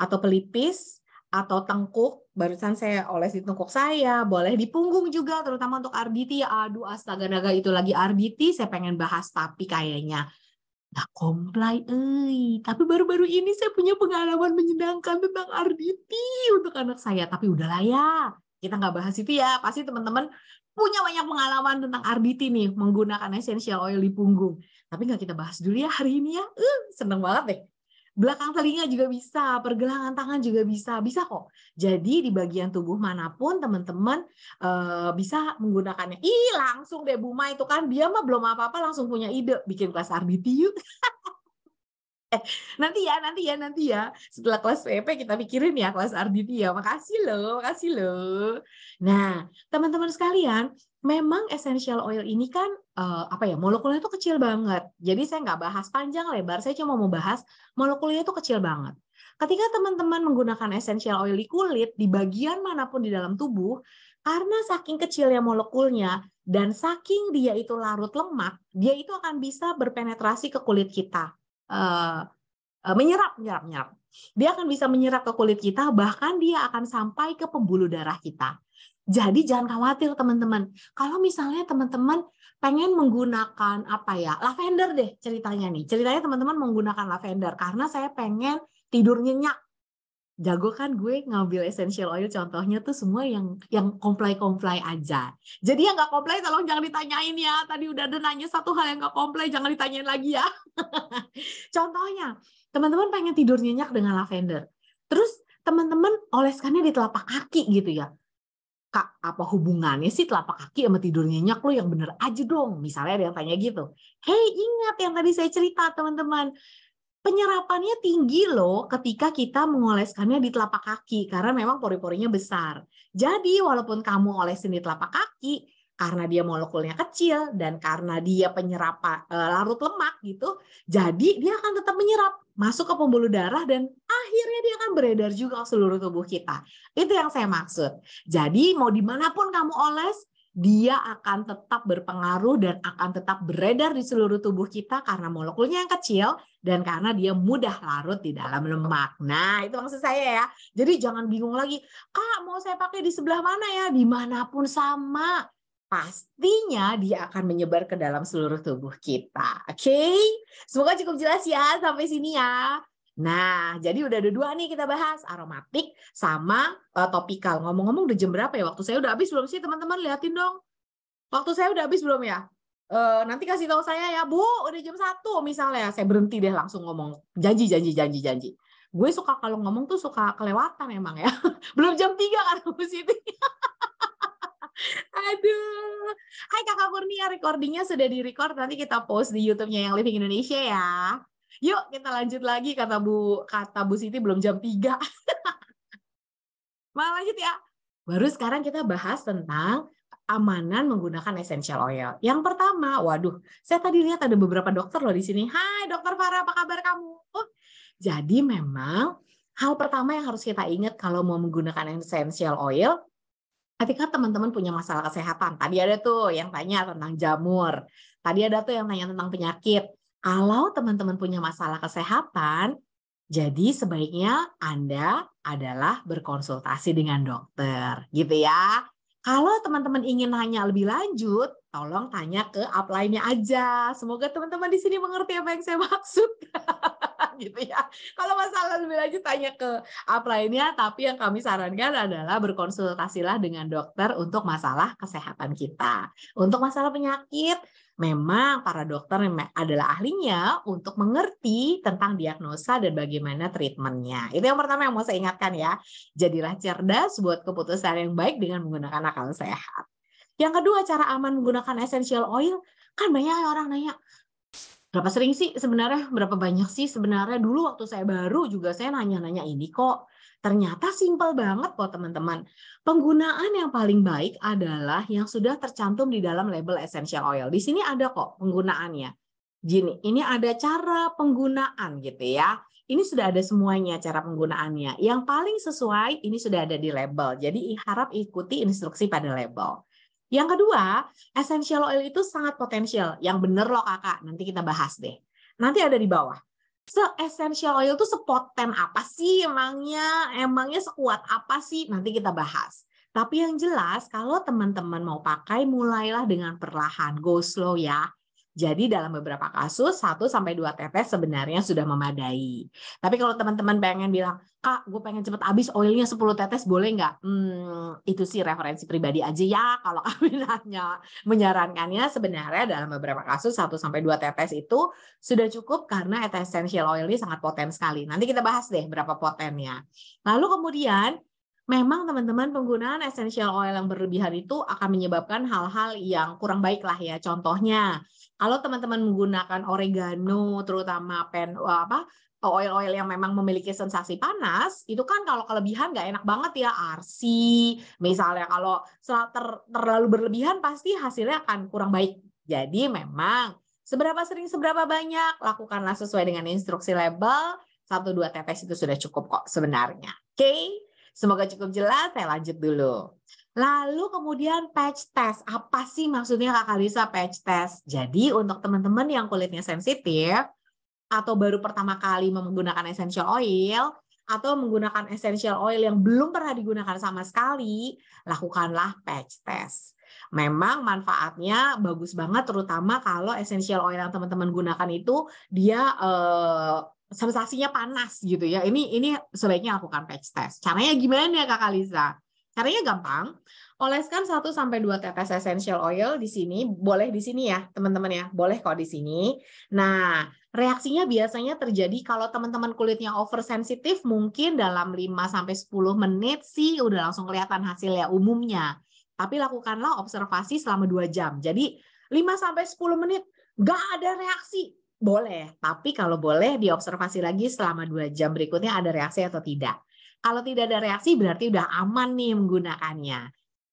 Speaker 1: atau pelipis, atau tengkuk. Barusan saya oles di tengkuk saya, boleh di punggung juga, terutama untuk RBT. aduh astaga naga itu lagi RBT, saya pengen bahas tapi kayaknya nggak komplai. eh. Tapi baru-baru ini saya punya pengalaman menyenangkan tentang RBT untuk anak saya. Tapi udahlah ya, kita nggak bahas itu ya. Pasti teman-teman punya banyak pengalaman tentang RBT nih, menggunakan essential oil di punggung. Tapi nggak kita bahas dulu ya hari ini ya. Eh, seneng banget deh belakang telinga juga bisa, pergelangan tangan juga bisa, bisa kok. Jadi di bagian tubuh manapun teman-teman uh, bisa menggunakannya. Ih langsung deh Buma itu kan dia mah belum apa-apa langsung punya ide bikin kelas RBT yuk. eh nanti ya nanti ya nanti ya setelah kelas PP kita pikirin ya kelas RDT ya makasih loh makasih loh nah teman-teman sekalian memang essential oil ini kan uh, apa ya molekulnya itu kecil banget. Jadi saya nggak bahas panjang lebar, saya cuma mau bahas molekulnya itu kecil banget. Ketika teman-teman menggunakan essential oil di kulit di bagian manapun di dalam tubuh, karena saking kecilnya molekulnya dan saking dia itu larut lemak, dia itu akan bisa berpenetrasi ke kulit kita. Uh, menyerap, menyerap, menyerap. Dia akan bisa menyerap ke kulit kita, bahkan dia akan sampai ke pembuluh darah kita. Jadi jangan khawatir teman-teman. Kalau misalnya teman-teman pengen menggunakan apa ya lavender deh ceritanya nih. Ceritanya teman-teman menggunakan lavender karena saya pengen tidur nyenyak jago kan gue ngambil essential oil contohnya tuh semua yang yang comply comply aja jadi yang nggak comply tolong jangan ditanyain ya tadi udah ada nanya satu hal yang nggak comply jangan ditanyain lagi ya contohnya teman-teman pengen tidur nyenyak dengan lavender terus teman-teman oleskannya di telapak kaki gitu ya kak apa hubungannya sih telapak kaki sama tidur nyenyak lo yang bener aja dong misalnya ada yang tanya gitu hei ingat yang tadi saya cerita teman-teman penyerapannya tinggi loh ketika kita mengoleskannya di telapak kaki karena memang pori-porinya besar jadi walaupun kamu olesin di telapak kaki karena dia molekulnya kecil dan karena dia penyerap eh, larut lemak gitu, jadi dia akan tetap menyerap masuk ke pembuluh darah dan akhirnya dia akan beredar juga ke seluruh tubuh kita. Itu yang saya maksud. Jadi mau dimanapun kamu oles, dia akan tetap berpengaruh dan akan tetap beredar di seluruh tubuh kita karena molekulnya yang kecil dan karena dia mudah larut di dalam lemak. Nah, itu maksud saya ya. Jadi jangan bingung lagi, Kak mau saya pakai di sebelah mana ya? Dimanapun sama pastinya dia akan menyebar ke dalam seluruh tubuh kita. Oke, okay? semoga cukup jelas ya sampai sini ya. Nah, jadi udah ada dua nih kita bahas aromatik sama uh, topikal. Ngomong-ngomong udah jam berapa ya? Waktu saya udah habis belum sih teman-teman? lihatin dong. Waktu saya udah habis belum ya? Uh, nanti kasih tahu saya ya, Bu, udah jam satu misalnya. Saya berhenti deh langsung ngomong. Janji, janji, janji, janji. Gue suka kalau ngomong tuh suka kelewatan emang ya. belum jam tiga kan Bu Siti. Aduh. Hai Kakak Kurnia, recordingnya sudah direcord. Nanti kita post di YouTube-nya yang Living Indonesia ya. Yuk kita lanjut lagi kata Bu kata Bu Siti belum jam 3. Malah lanjut ya. Baru sekarang kita bahas tentang amanan menggunakan essential oil. Yang pertama, waduh, saya tadi lihat ada beberapa dokter loh di sini. Hai dokter Farah, apa kabar kamu? Oh, jadi memang hal pertama yang harus kita ingat kalau mau menggunakan essential oil, ketika teman-teman punya masalah kesehatan, tadi ada tuh yang tanya tentang jamur, tadi ada tuh yang tanya tentang penyakit. Kalau teman-teman punya masalah kesehatan, jadi sebaiknya Anda adalah berkonsultasi dengan dokter, gitu ya. Kalau teman-teman ingin hanya lebih lanjut, tolong tanya ke upline-nya aja. Semoga teman-teman di sini mengerti apa yang saya maksud gitu ya. Kalau masalah lebih lanjut tanya ke upline-nya, tapi yang kami sarankan adalah berkonsultasilah dengan dokter untuk masalah kesehatan kita. Untuk masalah penyakit, memang para dokter adalah ahlinya untuk mengerti tentang diagnosa dan bagaimana treatmentnya. Itu yang pertama yang mau saya ingatkan ya. Jadilah cerdas buat keputusan yang baik dengan menggunakan akal sehat. Yang kedua, cara aman menggunakan essential oil. Kan banyak orang nanya, berapa sering sih sebenarnya berapa banyak sih sebenarnya dulu waktu saya baru juga saya nanya-nanya ini kok ternyata simpel banget kok teman-teman penggunaan yang paling baik adalah yang sudah tercantum di dalam label essential oil di sini ada kok penggunaannya gini ini ada cara penggunaan gitu ya ini sudah ada semuanya cara penggunaannya yang paling sesuai ini sudah ada di label jadi harap ikuti instruksi pada label yang kedua, essential oil itu sangat potensial. Yang benar loh kakak, nanti kita bahas deh. Nanti ada di bawah. So, essential oil itu sepoten apa sih emangnya? Emangnya sekuat apa sih? Nanti kita bahas. Tapi yang jelas, kalau teman-teman mau pakai, mulailah dengan perlahan. Go slow ya. Jadi dalam beberapa kasus 1 sampai 2 tetes sebenarnya sudah memadai. Tapi kalau teman-teman pengen bilang, "Kak, gue pengen cepet habis oilnya 10 tetes boleh nggak?" Hmm, itu sih referensi pribadi aja ya kalau kami nanya. Menyarankannya sebenarnya dalam beberapa kasus 1 sampai 2 tetes itu sudah cukup karena essential ini sangat poten sekali. Nanti kita bahas deh berapa potennya. Lalu kemudian memang teman-teman penggunaan essential oil yang berlebihan itu akan menyebabkan hal-hal yang kurang baik lah ya. Contohnya kalau teman-teman menggunakan oregano, terutama pen eh, apa oil-oil yang memang memiliki sensasi panas, itu kan kalau kelebihan nggak enak banget ya, arsi misalnya kalau ter, terlalu berlebihan pasti hasilnya akan kurang baik. Jadi memang seberapa sering seberapa banyak lakukanlah sesuai dengan instruksi label. Satu dua tetes itu sudah cukup kok sebenarnya. Oke, okay? semoga cukup jelas. Saya lanjut dulu. Lalu kemudian patch test. Apa sih maksudnya Kak Kalisa patch test? Jadi untuk teman-teman yang kulitnya sensitif atau baru pertama kali menggunakan essential oil atau menggunakan essential oil yang belum pernah digunakan sama sekali, lakukanlah patch test. Memang manfaatnya bagus banget terutama kalau essential oil yang teman-teman gunakan itu dia eh, sensasinya panas gitu ya. Ini ini sebaiknya lakukan patch test. Caranya gimana ya Kak Kalisa? Caranya gampang, oleskan 1 sampai 2 tetes essential oil di sini, boleh di sini ya, teman-teman ya. Boleh kok di sini. Nah, reaksinya biasanya terjadi kalau teman-teman kulitnya oversensitif mungkin dalam 5 sampai 10 menit sih udah langsung kelihatan hasilnya umumnya. Tapi lakukanlah observasi selama 2 jam. Jadi 5 sampai 10 menit nggak ada reaksi, boleh. Tapi kalau boleh diobservasi lagi selama 2 jam berikutnya ada reaksi atau tidak. Kalau tidak ada reaksi berarti udah aman nih menggunakannya.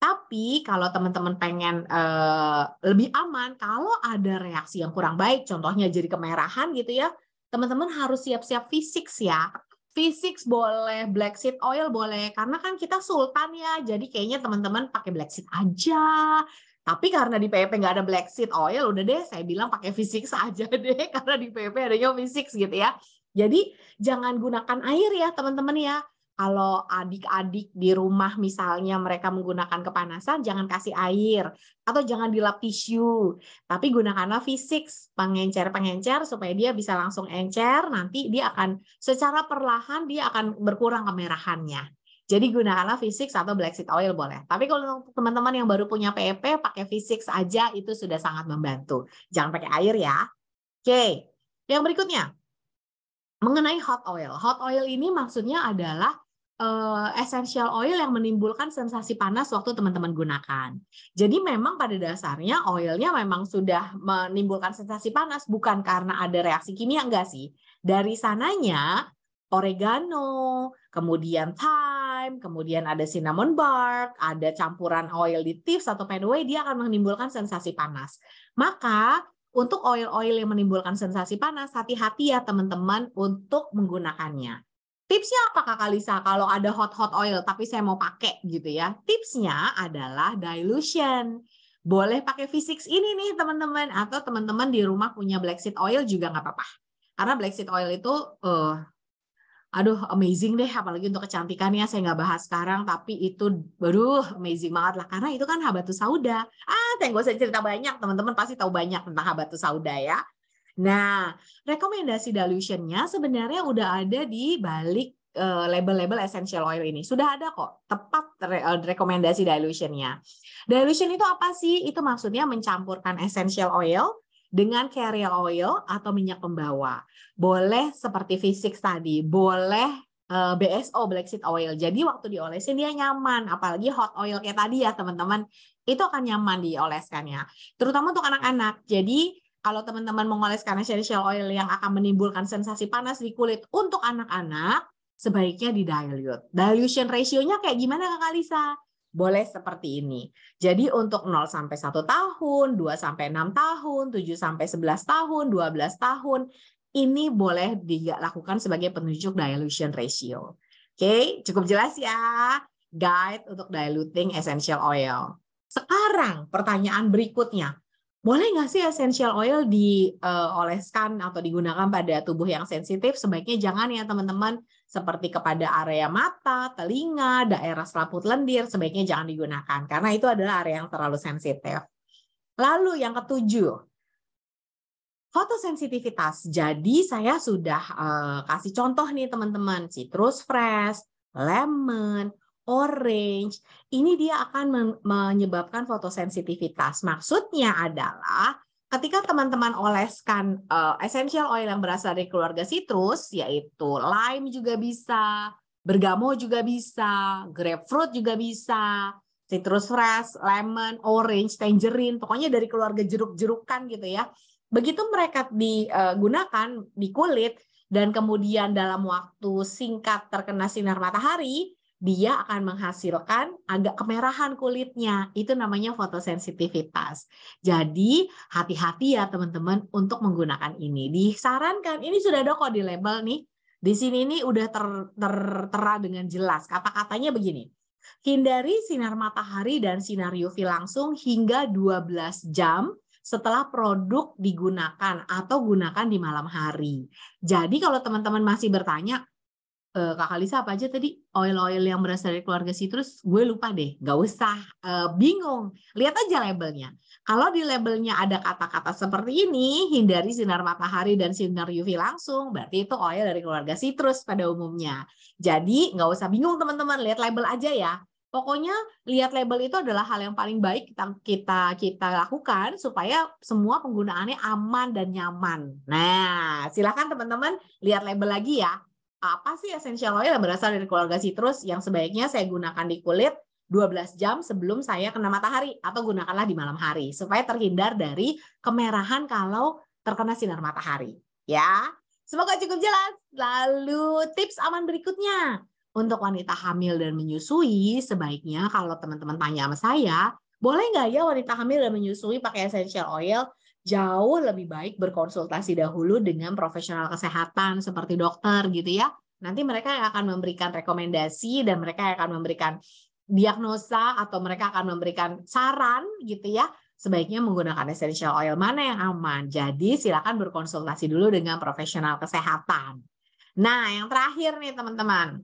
Speaker 1: Tapi kalau teman-teman pengen uh, lebih aman, kalau ada reaksi yang kurang baik, contohnya jadi kemerahan gitu ya, teman-teman harus siap-siap fisik ya. Fisik boleh, black seed oil boleh, karena kan kita sultan ya, jadi kayaknya teman-teman pakai black seed aja. Tapi karena di PP nggak ada black seed oil, udah deh saya bilang pakai fisik saja deh, karena di PP adanya fisik gitu ya. Jadi jangan gunakan air ya teman-teman ya kalau adik-adik di rumah misalnya mereka menggunakan kepanasan, jangan kasih air atau jangan dilap tisu, tapi gunakanlah v pengencer-pengencer supaya dia bisa langsung encer. Nanti dia akan secara perlahan dia akan berkurang kemerahannya. Jadi gunakanlah v atau black seed oil boleh. Tapi kalau teman-teman yang baru punya PEP, e pakai V6 aja itu sudah sangat membantu. Jangan pakai air ya. Oke, yang berikutnya mengenai hot oil. Hot oil ini maksudnya adalah Eh, essential oil yang menimbulkan sensasi panas waktu teman-teman gunakan. Jadi memang pada dasarnya oilnya memang sudah menimbulkan sensasi panas bukan karena ada reaksi kimia enggak sih. Dari sananya oregano, kemudian thyme, kemudian ada cinnamon bark, ada campuran oil di tips atau penway dia akan menimbulkan sensasi panas. Maka untuk oil-oil yang menimbulkan sensasi panas, hati-hati ya teman-teman untuk menggunakannya. Tipsnya apa Kak Kalisa kalau ada hot-hot oil tapi saya mau pakai gitu ya? Tipsnya adalah dilution. Boleh pakai V6 ini nih teman-teman atau teman-teman di rumah punya black seed oil juga nggak apa-apa. Karena black seed oil itu uh, aduh amazing deh apalagi untuk kecantikannya saya nggak bahas sekarang tapi itu baru amazing banget lah karena itu kan habatus sauda. Ah, saya nggak usah cerita banyak, teman-teman pasti tahu banyak tentang habatus sauda ya. Nah, rekomendasi dilutionnya sebenarnya udah ada di balik eh, label-label essential oil ini sudah ada kok tepat re eh, rekomendasi dilutionnya. Dilution itu apa sih? Itu maksudnya mencampurkan essential oil dengan carrier oil atau minyak pembawa. Boleh seperti fisik tadi, boleh eh, BSO black seed oil. Jadi waktu diolesin dia nyaman, apalagi hot oil kayak tadi ya teman-teman, itu akan nyaman dioleskannya. Terutama untuk anak-anak. Jadi kalau teman-teman mengoleskan essential oil yang akan menimbulkan sensasi panas di kulit untuk anak-anak, sebaiknya di dilute. Dilution ratio-nya kayak gimana Kak Lisa? Boleh seperti ini. Jadi untuk 0 sampai 1 tahun, 2 sampai 6 tahun, 7 sampai 11 tahun, 12 tahun, ini boleh dilakukan sebagai penunjuk dilution ratio. Oke, cukup jelas ya guide untuk diluting essential oil. Sekarang pertanyaan berikutnya, boleh nggak sih essential oil dioleskan eh, atau digunakan pada tubuh yang sensitif? Sebaiknya jangan ya teman-teman, seperti kepada area mata, telinga, daerah selaput lendir, sebaiknya jangan digunakan karena itu adalah area yang terlalu sensitif. Lalu yang ketujuh, fotosensitivitas. Jadi saya sudah uh, kasih contoh nih teman-teman, citrus fresh, lemon, orange, ini dia akan menyebabkan fotosensitivitas. Maksudnya adalah ketika teman-teman oleskan uh, essential oil yang berasal dari keluarga citrus, yaitu lime juga bisa, bergamo juga bisa, grapefruit juga bisa, citrus fresh, lemon, orange, tangerine, pokoknya dari keluarga jeruk-jerukan gitu ya. Begitu mereka digunakan eh, di kulit dan kemudian dalam waktu singkat terkena sinar matahari, dia akan menghasilkan agak kemerahan kulitnya. Itu namanya fotosensitivitas. Jadi hati-hati ya teman-teman untuk menggunakan ini. Disarankan, ini sudah ada kok di label nih. Di sini ini udah ter, tertera dengan jelas. Kata-katanya begini. Hindari sinar matahari dan sinar UV langsung hingga 12 jam setelah produk digunakan atau gunakan di malam hari. Jadi kalau teman-teman masih bertanya, uh, eh, Kakak Lisa apa aja tadi oil-oil yang berasal dari keluarga citrus? Gue lupa deh, gak usah uh, bingung. Lihat aja labelnya. Kalau di labelnya ada kata-kata seperti ini, hindari sinar matahari dan sinar UV langsung, berarti itu oil dari keluarga citrus pada umumnya. Jadi gak usah bingung teman-teman, lihat label aja ya. Pokoknya lihat label itu adalah hal yang paling baik kita kita kita lakukan supaya semua penggunaannya aman dan nyaman. Nah, silakan teman-teman lihat label lagi ya apa sih essential oil yang berasal dari keluarga citrus yang sebaiknya saya gunakan di kulit 12 jam sebelum saya kena matahari atau gunakanlah di malam hari supaya terhindar dari kemerahan kalau terkena sinar matahari ya. Semoga cukup jelas. Lalu tips aman berikutnya. Untuk wanita hamil dan menyusui, sebaiknya kalau teman-teman tanya sama saya, boleh nggak ya wanita hamil dan menyusui pakai essential oil? jauh lebih baik berkonsultasi dahulu dengan profesional kesehatan seperti dokter gitu ya. Nanti mereka yang akan memberikan rekomendasi dan mereka yang akan memberikan diagnosa atau mereka akan memberikan saran gitu ya. Sebaiknya menggunakan essential oil mana yang aman. Jadi silakan berkonsultasi dulu dengan profesional kesehatan. Nah, yang terakhir nih teman-teman.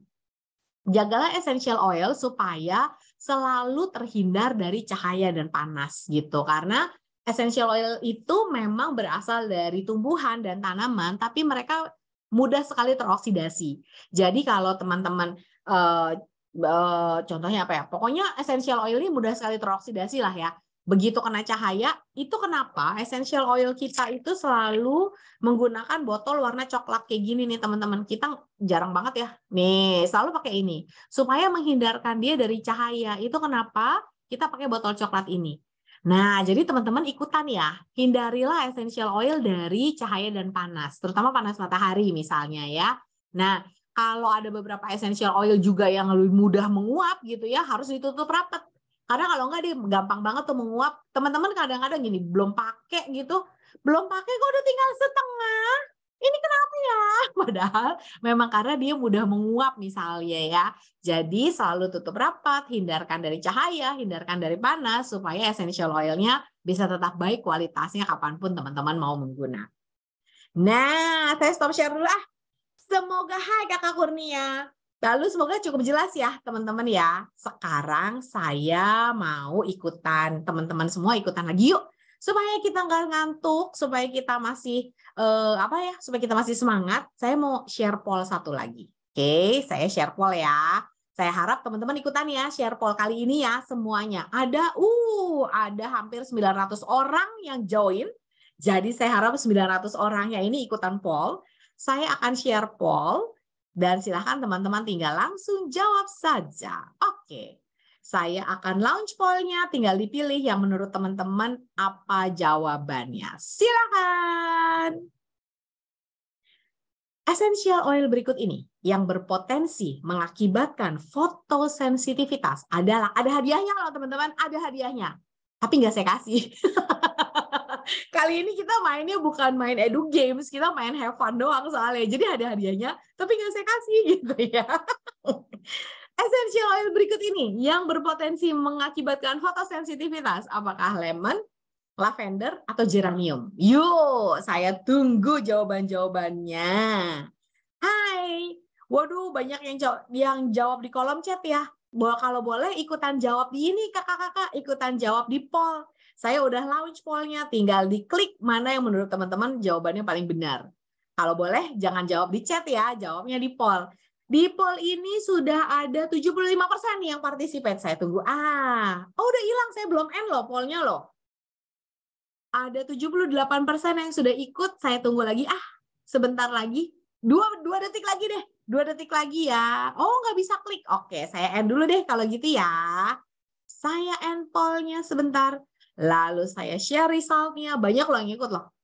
Speaker 1: Jagalah essential oil supaya selalu terhindar dari cahaya dan panas gitu. Karena essential oil itu memang berasal dari tumbuhan dan tanaman, tapi mereka mudah sekali teroksidasi. Jadi kalau teman-teman uh, uh, contohnya apa ya? Pokoknya essential oil ini mudah sekali teroksidasi lah ya. Begitu kena cahaya, itu kenapa essential oil kita itu selalu menggunakan botol warna coklat kayak gini nih teman-teman. Kita jarang banget ya. Nih, selalu pakai ini. Supaya menghindarkan dia dari cahaya. Itu kenapa kita pakai botol coklat ini. Nah, jadi teman-teman ikutan ya. Hindarilah essential oil dari cahaya dan panas, terutama panas matahari misalnya ya. Nah, kalau ada beberapa essential oil juga yang lebih mudah menguap gitu ya, harus ditutup rapat. Karena kalau enggak dia gampang banget tuh menguap. Teman-teman kadang-kadang gini, belum pakai gitu, belum pakai kok udah tinggal setengah ini kenapa ya? Padahal memang karena dia mudah menguap misalnya ya. Jadi selalu tutup rapat, hindarkan dari cahaya, hindarkan dari panas supaya essential oilnya bisa tetap baik kualitasnya kapanpun teman-teman mau menggunakan. Nah, saya stop share dulu ah. Semoga hai Kakak Kurnia. Lalu semoga cukup jelas ya teman-teman ya. Sekarang saya mau ikutan teman-teman semua ikutan lagi yuk supaya kita nggak ngantuk, supaya kita masih eh, apa ya, supaya kita masih semangat, saya mau share poll satu lagi. Oke, okay, saya share poll ya. Saya harap teman-teman ikutan ya share poll kali ini ya semuanya. Ada uh ada hampir 900 orang yang join. Jadi saya harap 900 orang yang ini ikutan poll. Saya akan share poll dan silahkan teman-teman tinggal langsung jawab saja. Oke. Okay. Saya akan launch poll tinggal dipilih yang menurut teman-teman apa jawabannya. Silakan. Essential oil berikut ini yang berpotensi mengakibatkan fotosensitivitas adalah ada hadiahnya loh teman-teman ada hadiahnya. Tapi nggak saya kasih. Kali ini kita mainnya bukan main edu games, kita main have fun doang soalnya. Jadi ada hadiahnya, tapi nggak saya kasih gitu ya. Essential oil berikut ini yang berpotensi mengakibatkan fotosensitivitas, apakah lemon, lavender, atau geranium? Yuk, saya tunggu jawaban-jawabannya. Hai, waduh banyak yang jawab, yang jawab di kolom chat ya. Bahwa kalau boleh ikutan jawab di ini kakak-kakak, ikutan jawab di poll. Saya udah launch pollnya, tinggal diklik mana yang menurut teman-teman jawabannya paling benar. Kalau boleh jangan jawab di chat ya, jawabnya di poll. Di poll ini sudah ada 75% nih yang partisipan. Saya tunggu. Ah, oh udah hilang. Saya belum end loh pollnya loh. Ada 78% yang sudah ikut. Saya tunggu lagi. Ah, sebentar lagi. Dua, dua detik lagi deh. Dua detik lagi ya. Oh, nggak bisa klik. Oke, saya end dulu deh kalau gitu ya. Saya end pollnya sebentar. Lalu saya share resultnya. Banyak loh yang ikut loh.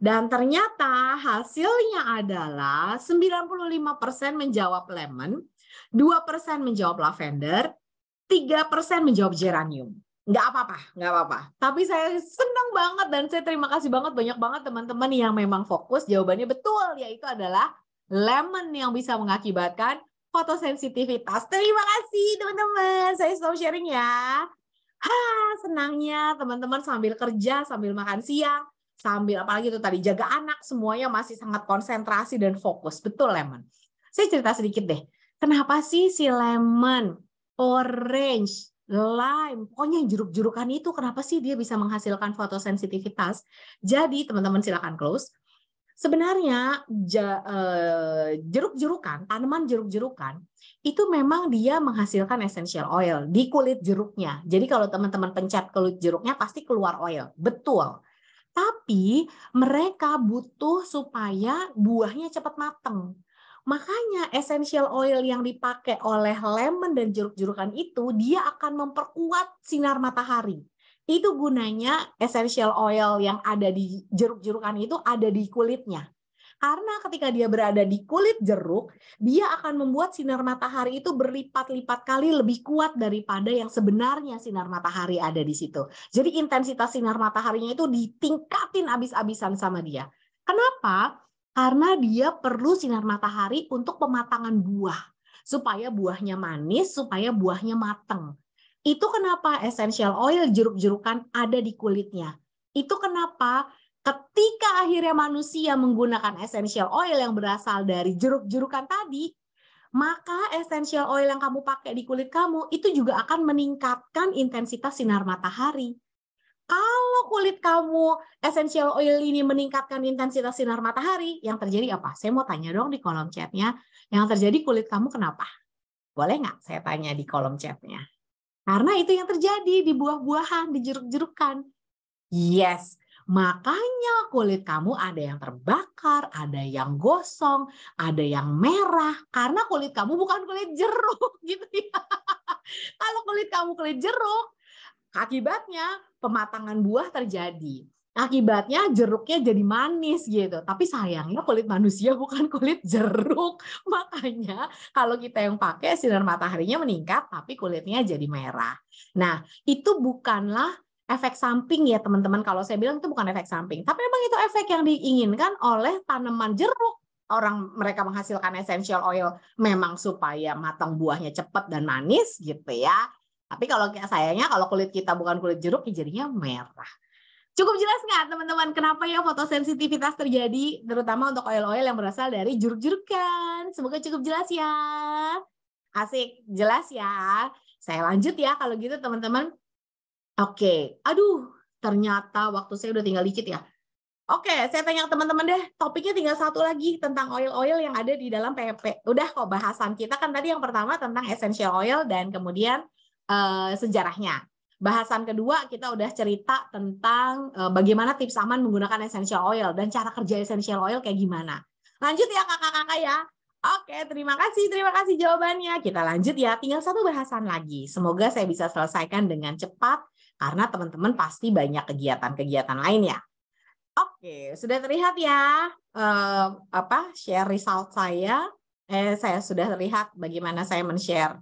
Speaker 1: Dan ternyata hasilnya adalah 95% menjawab lemon, 2% menjawab lavender, 3% menjawab geranium. Nggak apa-apa, nggak apa-apa. Tapi saya senang banget dan saya terima kasih banget banyak banget teman-teman yang memang fokus. Jawabannya betul, yaitu adalah lemon yang bisa mengakibatkan fotosensitivitas. Terima kasih teman-teman, saya stop sharing ya. Ha, senangnya teman-teman sambil kerja, sambil makan siang, sambil apalagi itu tadi jaga anak semuanya masih sangat konsentrasi dan fokus betul lemon saya cerita sedikit deh kenapa sih si lemon orange lime pokoknya jeruk-jerukan itu kenapa sih dia bisa menghasilkan fotosensitivitas jadi teman-teman silakan close sebenarnya eh, jeruk-jerukan, tanaman jeruk-jerukan itu memang dia menghasilkan essential oil di kulit jeruknya. Jadi kalau teman-teman pencet kulit jeruknya pasti keluar oil. Betul. Tapi mereka butuh supaya buahnya cepat matang. Makanya essential oil yang dipakai oleh lemon dan jeruk-jerukan itu dia akan memperkuat sinar matahari. Itu gunanya essential oil yang ada di jeruk-jerukan itu ada di kulitnya. Karena ketika dia berada di kulit jeruk, dia akan membuat sinar matahari itu berlipat-lipat kali lebih kuat daripada yang sebenarnya sinar matahari ada di situ. Jadi intensitas sinar mataharinya itu ditingkatin abis-abisan sama dia. Kenapa? Karena dia perlu sinar matahari untuk pematangan buah. Supaya buahnya manis, supaya buahnya mateng. Itu kenapa essential oil jeruk-jerukan ada di kulitnya. Itu kenapa Ketika akhirnya manusia menggunakan essential oil yang berasal dari jeruk-jerukan tadi, maka essential oil yang kamu pakai di kulit kamu itu juga akan meningkatkan intensitas sinar matahari. Kalau kulit kamu essential oil ini meningkatkan intensitas sinar matahari, yang terjadi apa? Saya mau tanya dong di kolom chatnya. Yang terjadi kulit kamu kenapa? Boleh nggak saya tanya di kolom chatnya? Karena itu yang terjadi di buah-buahan, di jeruk-jerukan. Yes, Makanya kulit kamu ada yang terbakar, ada yang gosong, ada yang merah karena kulit kamu bukan kulit jeruk gitu ya. Kalau kulit kamu kulit jeruk, akibatnya pematangan buah terjadi. Akibatnya jeruknya jadi manis gitu. Tapi sayangnya kulit manusia bukan kulit jeruk. Makanya kalau kita yang pakai sinar mataharinya meningkat tapi kulitnya jadi merah. Nah, itu bukanlah efek samping ya teman-teman kalau saya bilang itu bukan efek samping tapi memang itu efek yang diinginkan oleh tanaman jeruk orang mereka menghasilkan essential oil memang supaya matang buahnya cepat dan manis gitu ya tapi kalau kayak sayangnya kalau kulit kita bukan kulit jeruk ya jadinya merah cukup jelas nggak teman-teman kenapa ya fotosensitivitas terjadi terutama untuk oil-oil yang berasal dari jeruk-jerukan semoga cukup jelas ya asik jelas ya saya lanjut ya kalau gitu teman-teman Oke, aduh ternyata waktu saya udah tinggal licit ya. Oke, saya tanya ke teman-teman deh, topiknya tinggal satu lagi tentang oil-oil yang ada di dalam PP. Udah kok bahasan kita kan tadi yang pertama tentang essential oil dan kemudian uh, sejarahnya. Bahasan kedua kita udah cerita tentang uh, bagaimana tips aman menggunakan essential oil dan cara kerja essential oil kayak gimana. Lanjut ya kakak-kakak ya. Oke, terima kasih, terima kasih jawabannya. Kita lanjut ya, tinggal satu bahasan lagi. Semoga saya bisa selesaikan dengan cepat karena teman-teman pasti banyak kegiatan-kegiatan lainnya. Oke, sudah terlihat ya eh, apa share result saya. Eh, saya sudah terlihat bagaimana saya men-share.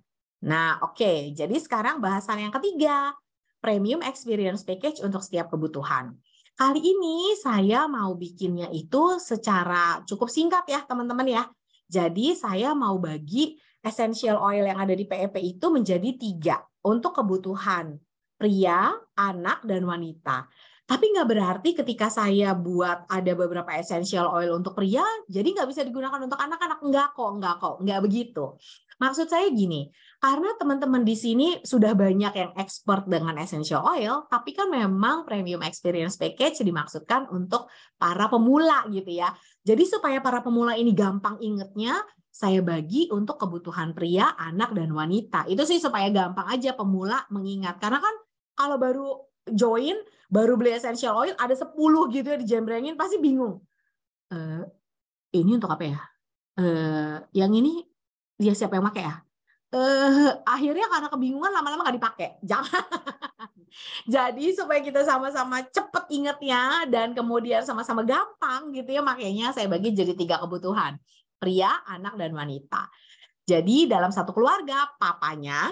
Speaker 1: Nah, oke. Okay. Jadi sekarang bahasan yang ketiga, premium experience package untuk setiap kebutuhan. Kali ini saya mau bikinnya itu secara cukup singkat ya teman-teman ya. Jadi saya mau bagi essential oil yang ada di PEP e itu menjadi tiga untuk kebutuhan pria, anak, dan wanita. Tapi nggak berarti ketika saya buat ada beberapa essential oil untuk pria, jadi nggak bisa digunakan untuk anak-anak. Nggak kok, nggak kok, nggak begitu. Maksud saya gini, karena teman-teman di sini sudah banyak yang expert dengan essential oil, tapi kan memang premium experience package dimaksudkan untuk para pemula gitu ya. Jadi supaya para pemula ini gampang ingetnya, saya bagi untuk kebutuhan pria, anak, dan wanita. Itu sih supaya gampang aja pemula mengingat. Karena kan kalau baru join, baru beli essential oil, ada 10 gitu ya dijembrengin, pasti bingung. Uh, ini untuk apa ya? Uh, yang ini dia ya siapa yang pakai ya? Uh, akhirnya karena kebingungan lama-lama nggak dipakai. Jangan. Jadi supaya kita sama-sama cepet ingetnya dan kemudian sama-sama gampang gitu ya makanya saya bagi jadi tiga kebutuhan pria, anak, dan wanita. Jadi dalam satu keluarga papanya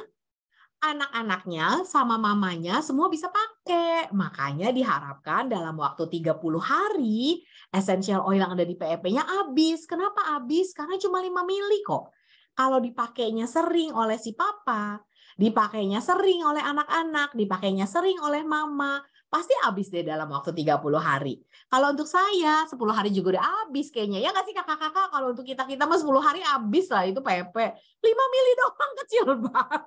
Speaker 1: anak-anaknya sama mamanya semua bisa pakai. Makanya diharapkan dalam waktu 30 hari essential oil yang ada di PEP-nya habis. Kenapa habis? Karena cuma 5 mili kok. Kalau dipakainya sering oleh si papa, dipakainya sering oleh anak-anak, dipakainya sering oleh mama, pasti habis deh dalam waktu 30 hari. Kalau untuk saya 10 hari juga udah habis kayaknya. Ya nggak sih kakak-kakak kalau untuk kita-kita mah 10 hari habis lah itu PEP 5 e mili doang kecil banget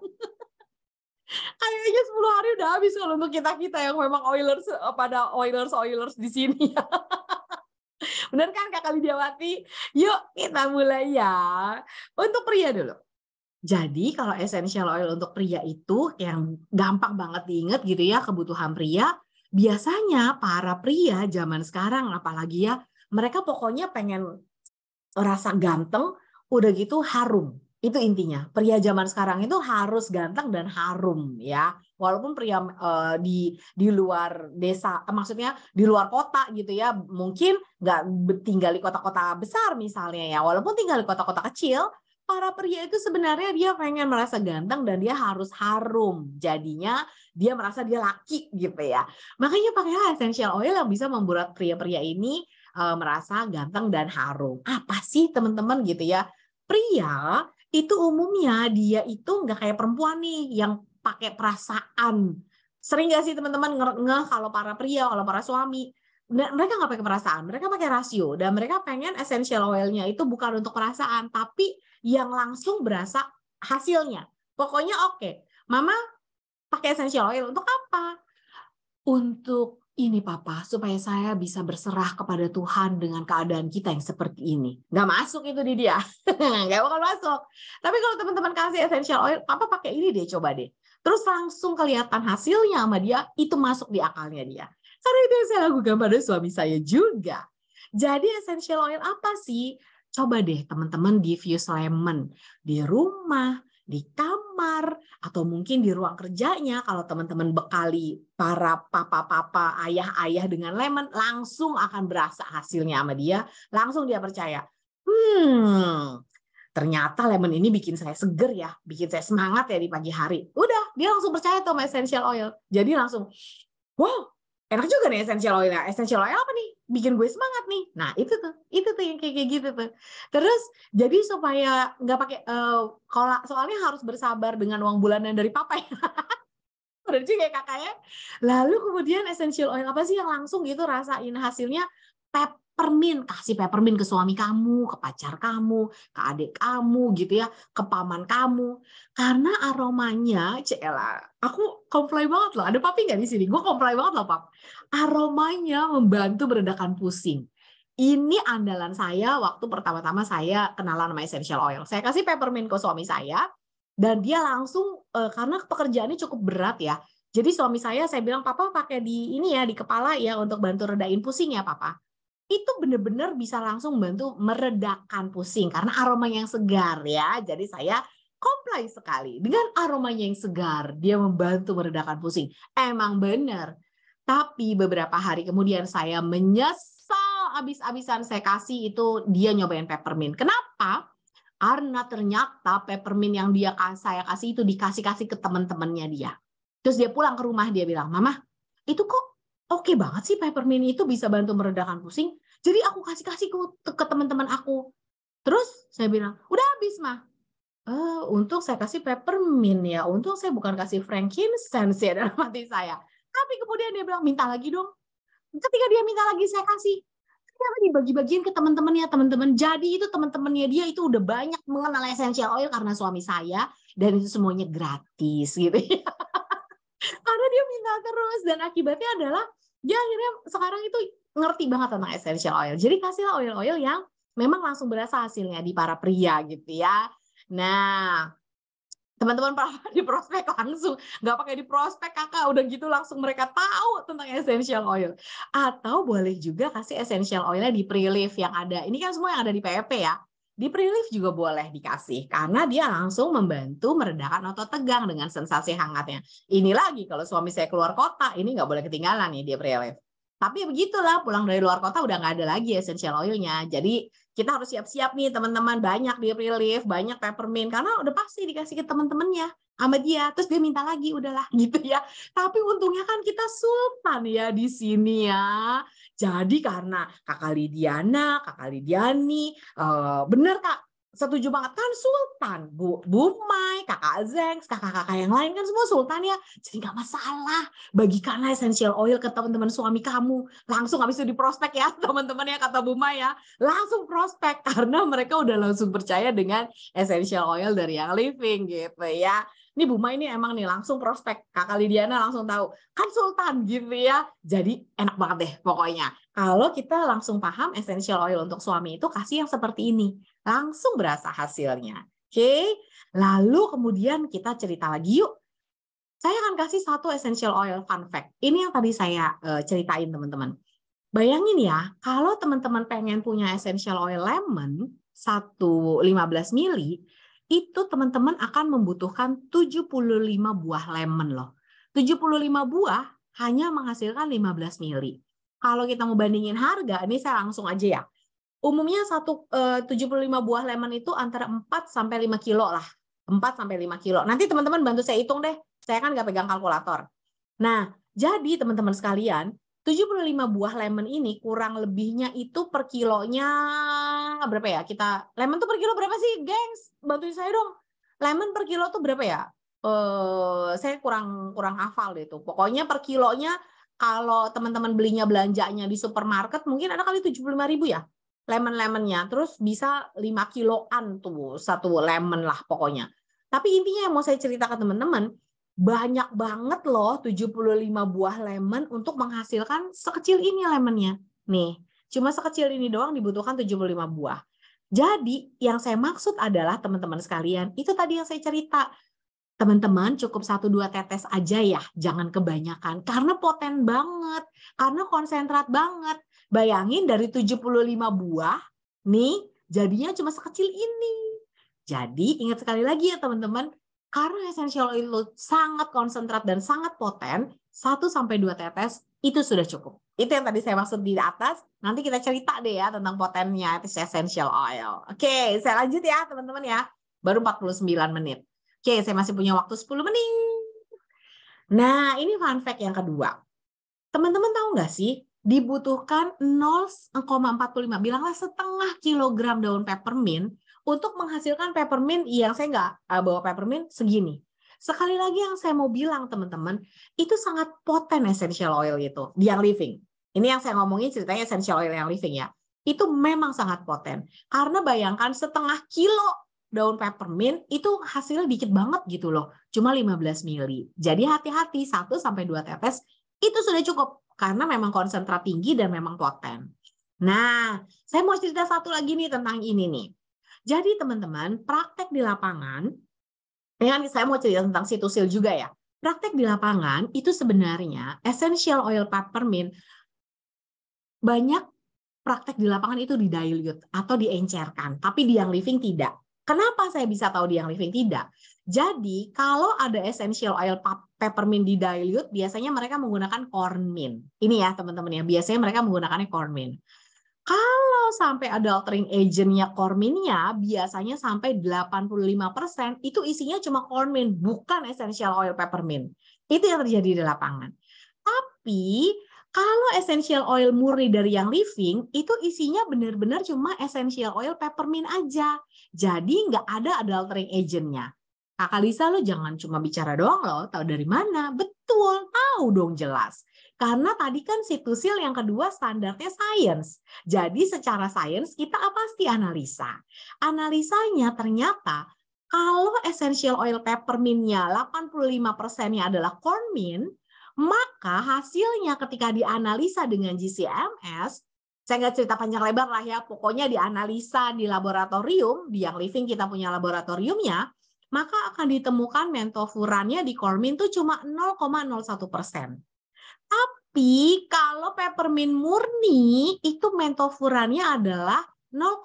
Speaker 1: kayaknya 10 hari udah habis kalau untuk kita kita yang memang Oilers eh, pada Oilers Oilers di sini bener kan kak Lidiawati yuk kita mulai ya untuk pria dulu jadi kalau essential oil untuk pria itu yang gampang banget diinget gitu ya kebutuhan pria biasanya para pria zaman sekarang apalagi ya mereka pokoknya pengen rasa ganteng udah gitu harum itu intinya pria zaman sekarang itu harus ganteng dan harum ya walaupun pria uh, di di luar desa eh, maksudnya di luar kota gitu ya mungkin nggak tinggal di kota-kota besar misalnya ya walaupun tinggal di kota-kota kecil para pria itu sebenarnya dia pengen merasa ganteng dan dia harus harum jadinya dia merasa dia laki gitu ya makanya pakai essential oil yang bisa membuat pria-pria ini uh, merasa ganteng dan harum apa sih teman-teman gitu ya pria itu umumnya dia itu nggak kayak perempuan nih yang pakai perasaan. Sering nggak sih teman-teman nge kalau para pria, kalau para suami? mereka nggak pakai perasaan, mereka pakai rasio dan mereka pengen essential oil-nya itu bukan untuk perasaan, tapi yang langsung berasa hasilnya. Pokoknya oke, okay, mama pakai essential oil untuk apa? Untuk ini papa supaya saya bisa berserah kepada Tuhan dengan keadaan kita yang seperti ini. Nggak masuk itu di dia, nggak bakal masuk. Tapi kalau teman-teman kasih essential oil, papa pakai ini deh coba deh. Terus langsung kelihatan hasilnya sama dia, itu masuk di akalnya dia. Karena itu yang saya lakukan pada suami saya juga. Jadi essential oil apa sih? Coba deh teman-teman diffuse lemon di rumah, di kamar atau mungkin di ruang kerjanya kalau teman-teman bekali para papa-papa, ayah-ayah dengan lemon langsung akan berasa hasilnya sama dia, langsung dia percaya. Hmm, ternyata lemon ini bikin saya seger ya, bikin saya semangat ya di pagi hari. Udah, dia langsung percaya tuh sama essential oil. Jadi langsung, wow, enak juga nih essential oil. Essential oil apa nih? bikin gue semangat nih. Nah itu tuh, itu tuh yang kayak kayak gitu tuh. Terus jadi supaya nggak pakai uh, kalau soalnya harus bersabar dengan uang bulanan dari papa ya. Udah juga ya kakaknya. Lalu kemudian essential oil apa sih yang langsung gitu rasain hasilnya pep Peppermint, kasih peppermint ke suami kamu, ke pacar kamu, ke adik kamu gitu ya, ke paman kamu. Karena aromanya, Cela, aku comply banget loh. Ada papi nggak di sini? Gue comply banget loh, Pap. Aromanya membantu meredakan pusing. Ini andalan saya waktu pertama-tama saya kenalan sama essential oil. Saya kasih peppermint ke suami saya dan dia langsung eh, karena pekerjaannya cukup berat ya. Jadi suami saya saya bilang, "Papa pakai di ini ya di kepala ya untuk bantu redain pusing ya, Papa." itu benar-benar bisa langsung membantu meredakan pusing karena aroma yang segar ya. Jadi saya comply sekali dengan aromanya yang segar, dia membantu meredakan pusing. Emang benar. Tapi beberapa hari kemudian saya menyesal abis-abisan saya kasih itu dia nyobain peppermint. Kenapa? Karena ternyata peppermint yang dia saya kasih itu dikasih-kasih ke teman-temannya dia. Terus dia pulang ke rumah dia bilang, "Mama, itu kok oke okay banget sih peppermint itu bisa bantu meredakan pusing. Jadi aku kasih kasih ke, teman-teman aku. Terus saya bilang, udah habis mah. Eh, uh, untung saya kasih peppermint ya. Untung saya bukan kasih frankincense ya dalam hati saya. Tapi kemudian dia bilang minta lagi dong. Ketika dia minta lagi saya kasih. Kenapa dibagi-bagiin ke teman-temannya teman-teman. Jadi itu teman-temannya dia itu udah banyak mengenal essential oil karena suami saya dan itu semuanya gratis gitu ya. karena dia minta terus dan akibatnya adalah dia akhirnya sekarang itu ngerti banget tentang essential oil. Jadi kasihlah oil-oil yang memang langsung berasa hasilnya di para pria gitu ya. Nah, teman-teman di prospek langsung nggak pakai di prospek kakak udah gitu langsung mereka tahu tentang essential oil atau boleh juga kasih essential oilnya di pre-leaf yang ada ini kan semua yang ada di PEP ya di relief juga boleh dikasih karena dia langsung membantu meredakan otot tegang dengan sensasi hangatnya. Ini lagi kalau suami saya keluar kota, ini nggak boleh ketinggalan nih dia relief. Tapi begitulah pulang dari luar kota udah nggak ada lagi essential oilnya. Jadi kita harus siap-siap nih teman-teman banyak di relief, banyak peppermint karena udah pasti dikasih ke teman-temannya sama dia. Terus dia minta lagi udahlah gitu ya. Tapi untungnya kan kita sultan ya di sini ya. Jadi karena Kakak Lidiana, Kakak Lidiani, uh, bener Kak, setuju banget kan Sultan Bu Bu Mai kakak Zeng, kakak-kakak yang lain kan semua Sultan ya jadi nggak masalah bagikan essential oil ke teman-teman suami kamu langsung habis itu di prospek ya teman-teman ya kata Bu Mai ya langsung prospek karena mereka udah langsung percaya dengan essential oil dari yang living gitu ya ini Buma ini emang nih langsung prospek Kak Lidiana langsung tahu konsultan gitu ya jadi enak banget deh pokoknya kalau kita langsung paham essential oil untuk suami itu kasih yang seperti ini langsung berasa hasilnya oke okay? lalu kemudian kita cerita lagi yuk saya akan kasih satu essential oil fun fact ini yang tadi saya uh, ceritain teman-teman Bayangin ya, kalau teman-teman pengen punya essential oil lemon satu 15 mili, itu teman-teman akan membutuhkan 75 buah lemon loh. 75 buah hanya menghasilkan 15 mili. Kalau kita mau bandingin harga, ini saya langsung aja ya. Umumnya satu eh, 75 buah lemon itu antara 4 sampai 5 kilo lah. 4 sampai 5 kilo. Nanti teman-teman bantu saya hitung deh. Saya kan nggak pegang kalkulator. Nah, jadi teman-teman sekalian, 75 buah lemon ini kurang lebihnya itu per kilonya sekarang berapa ya? Kita lemon tuh per kilo berapa sih, gengs? Bantuin saya dong. Lemon per kilo tuh berapa ya? Eh, saya kurang kurang hafal deh tuh. Pokoknya per kilonya kalau teman-teman belinya belanjanya di supermarket mungkin ada kali lima ribu ya lemon-lemonnya. Terus bisa 5 kiloan tuh satu lemon lah pokoknya. Tapi intinya yang mau saya cerita ke teman-teman, banyak banget loh 75 buah lemon untuk menghasilkan sekecil ini lemonnya. Nih, Cuma sekecil ini doang dibutuhkan 75 buah. Jadi yang saya maksud adalah teman-teman sekalian, itu tadi yang saya cerita. Teman-teman cukup 1-2 tetes aja ya, jangan kebanyakan. Karena poten banget, karena konsentrat banget. Bayangin dari 75 buah, nih jadinya cuma sekecil ini. Jadi ingat sekali lagi ya teman-teman, karena essential oil sangat konsentrat dan sangat poten, 1 sampai 2 tetes itu sudah cukup. Itu yang tadi saya maksud di atas. Nanti kita cerita deh ya tentang potennya essential oil. Oke, saya lanjut ya teman-teman ya. Baru 49 menit. Oke, saya masih punya waktu 10 menit. Nah, ini fun fact yang kedua. Teman-teman tahu nggak sih, dibutuhkan 0,45, bilanglah setengah kilogram daun peppermint untuk menghasilkan peppermint yang saya nggak eh, bawa peppermint segini. Sekali lagi yang saya mau bilang teman-teman, itu sangat potent essential oil itu, yang living. Ini yang saya ngomongin ceritanya essential oil yang living ya. Itu memang sangat potent Karena bayangkan setengah kilo daun peppermint itu hasilnya dikit banget gitu loh. Cuma 15 mili. Jadi hati-hati 1 sampai 2 tetes itu sudah cukup karena memang konsentrat tinggi dan memang poten. Nah, saya mau cerita satu lagi nih tentang ini nih. Jadi teman-teman, praktek di lapangan dengan saya mau cerita tentang situsil juga ya. Praktek di lapangan itu sebenarnya essential oil peppermint banyak praktek di lapangan itu di dilute atau diencerkan, tapi di yang living tidak. Kenapa saya bisa tahu di yang living tidak? Jadi kalau ada essential oil peppermint di dilute biasanya mereka menggunakan corn mint. Ini ya teman-teman ya, biasanya mereka menggunakannya corn mint. Kalau sampai adultering agentnya korminnya, biasanya sampai 85% itu isinya cuma kormin, bukan essential oil peppermint. Itu yang terjadi di lapangan. Tapi kalau essential oil murni dari yang living, itu isinya benar-benar cuma essential oil peppermint aja. Jadi nggak ada adultering agentnya. Kakak Lisa lo jangan cuma bicara doang lo tahu dari mana? Betul, tahu dong jelas. Karena tadi kan situsil yang kedua standarnya science. Jadi secara science kita pasti analisa. Analisanya ternyata kalau essential oil peppermintnya 85%-nya adalah corn mint, maka hasilnya ketika dianalisa dengan GCMS, saya nggak cerita panjang lebar lah ya, pokoknya dianalisa di laboratorium, di yang living kita punya laboratoriumnya, maka akan ditemukan mentofurannya di corn mint itu cuma 0,01 persen. Tapi kalau peppermint murni itu mentofurannya adalah 0,4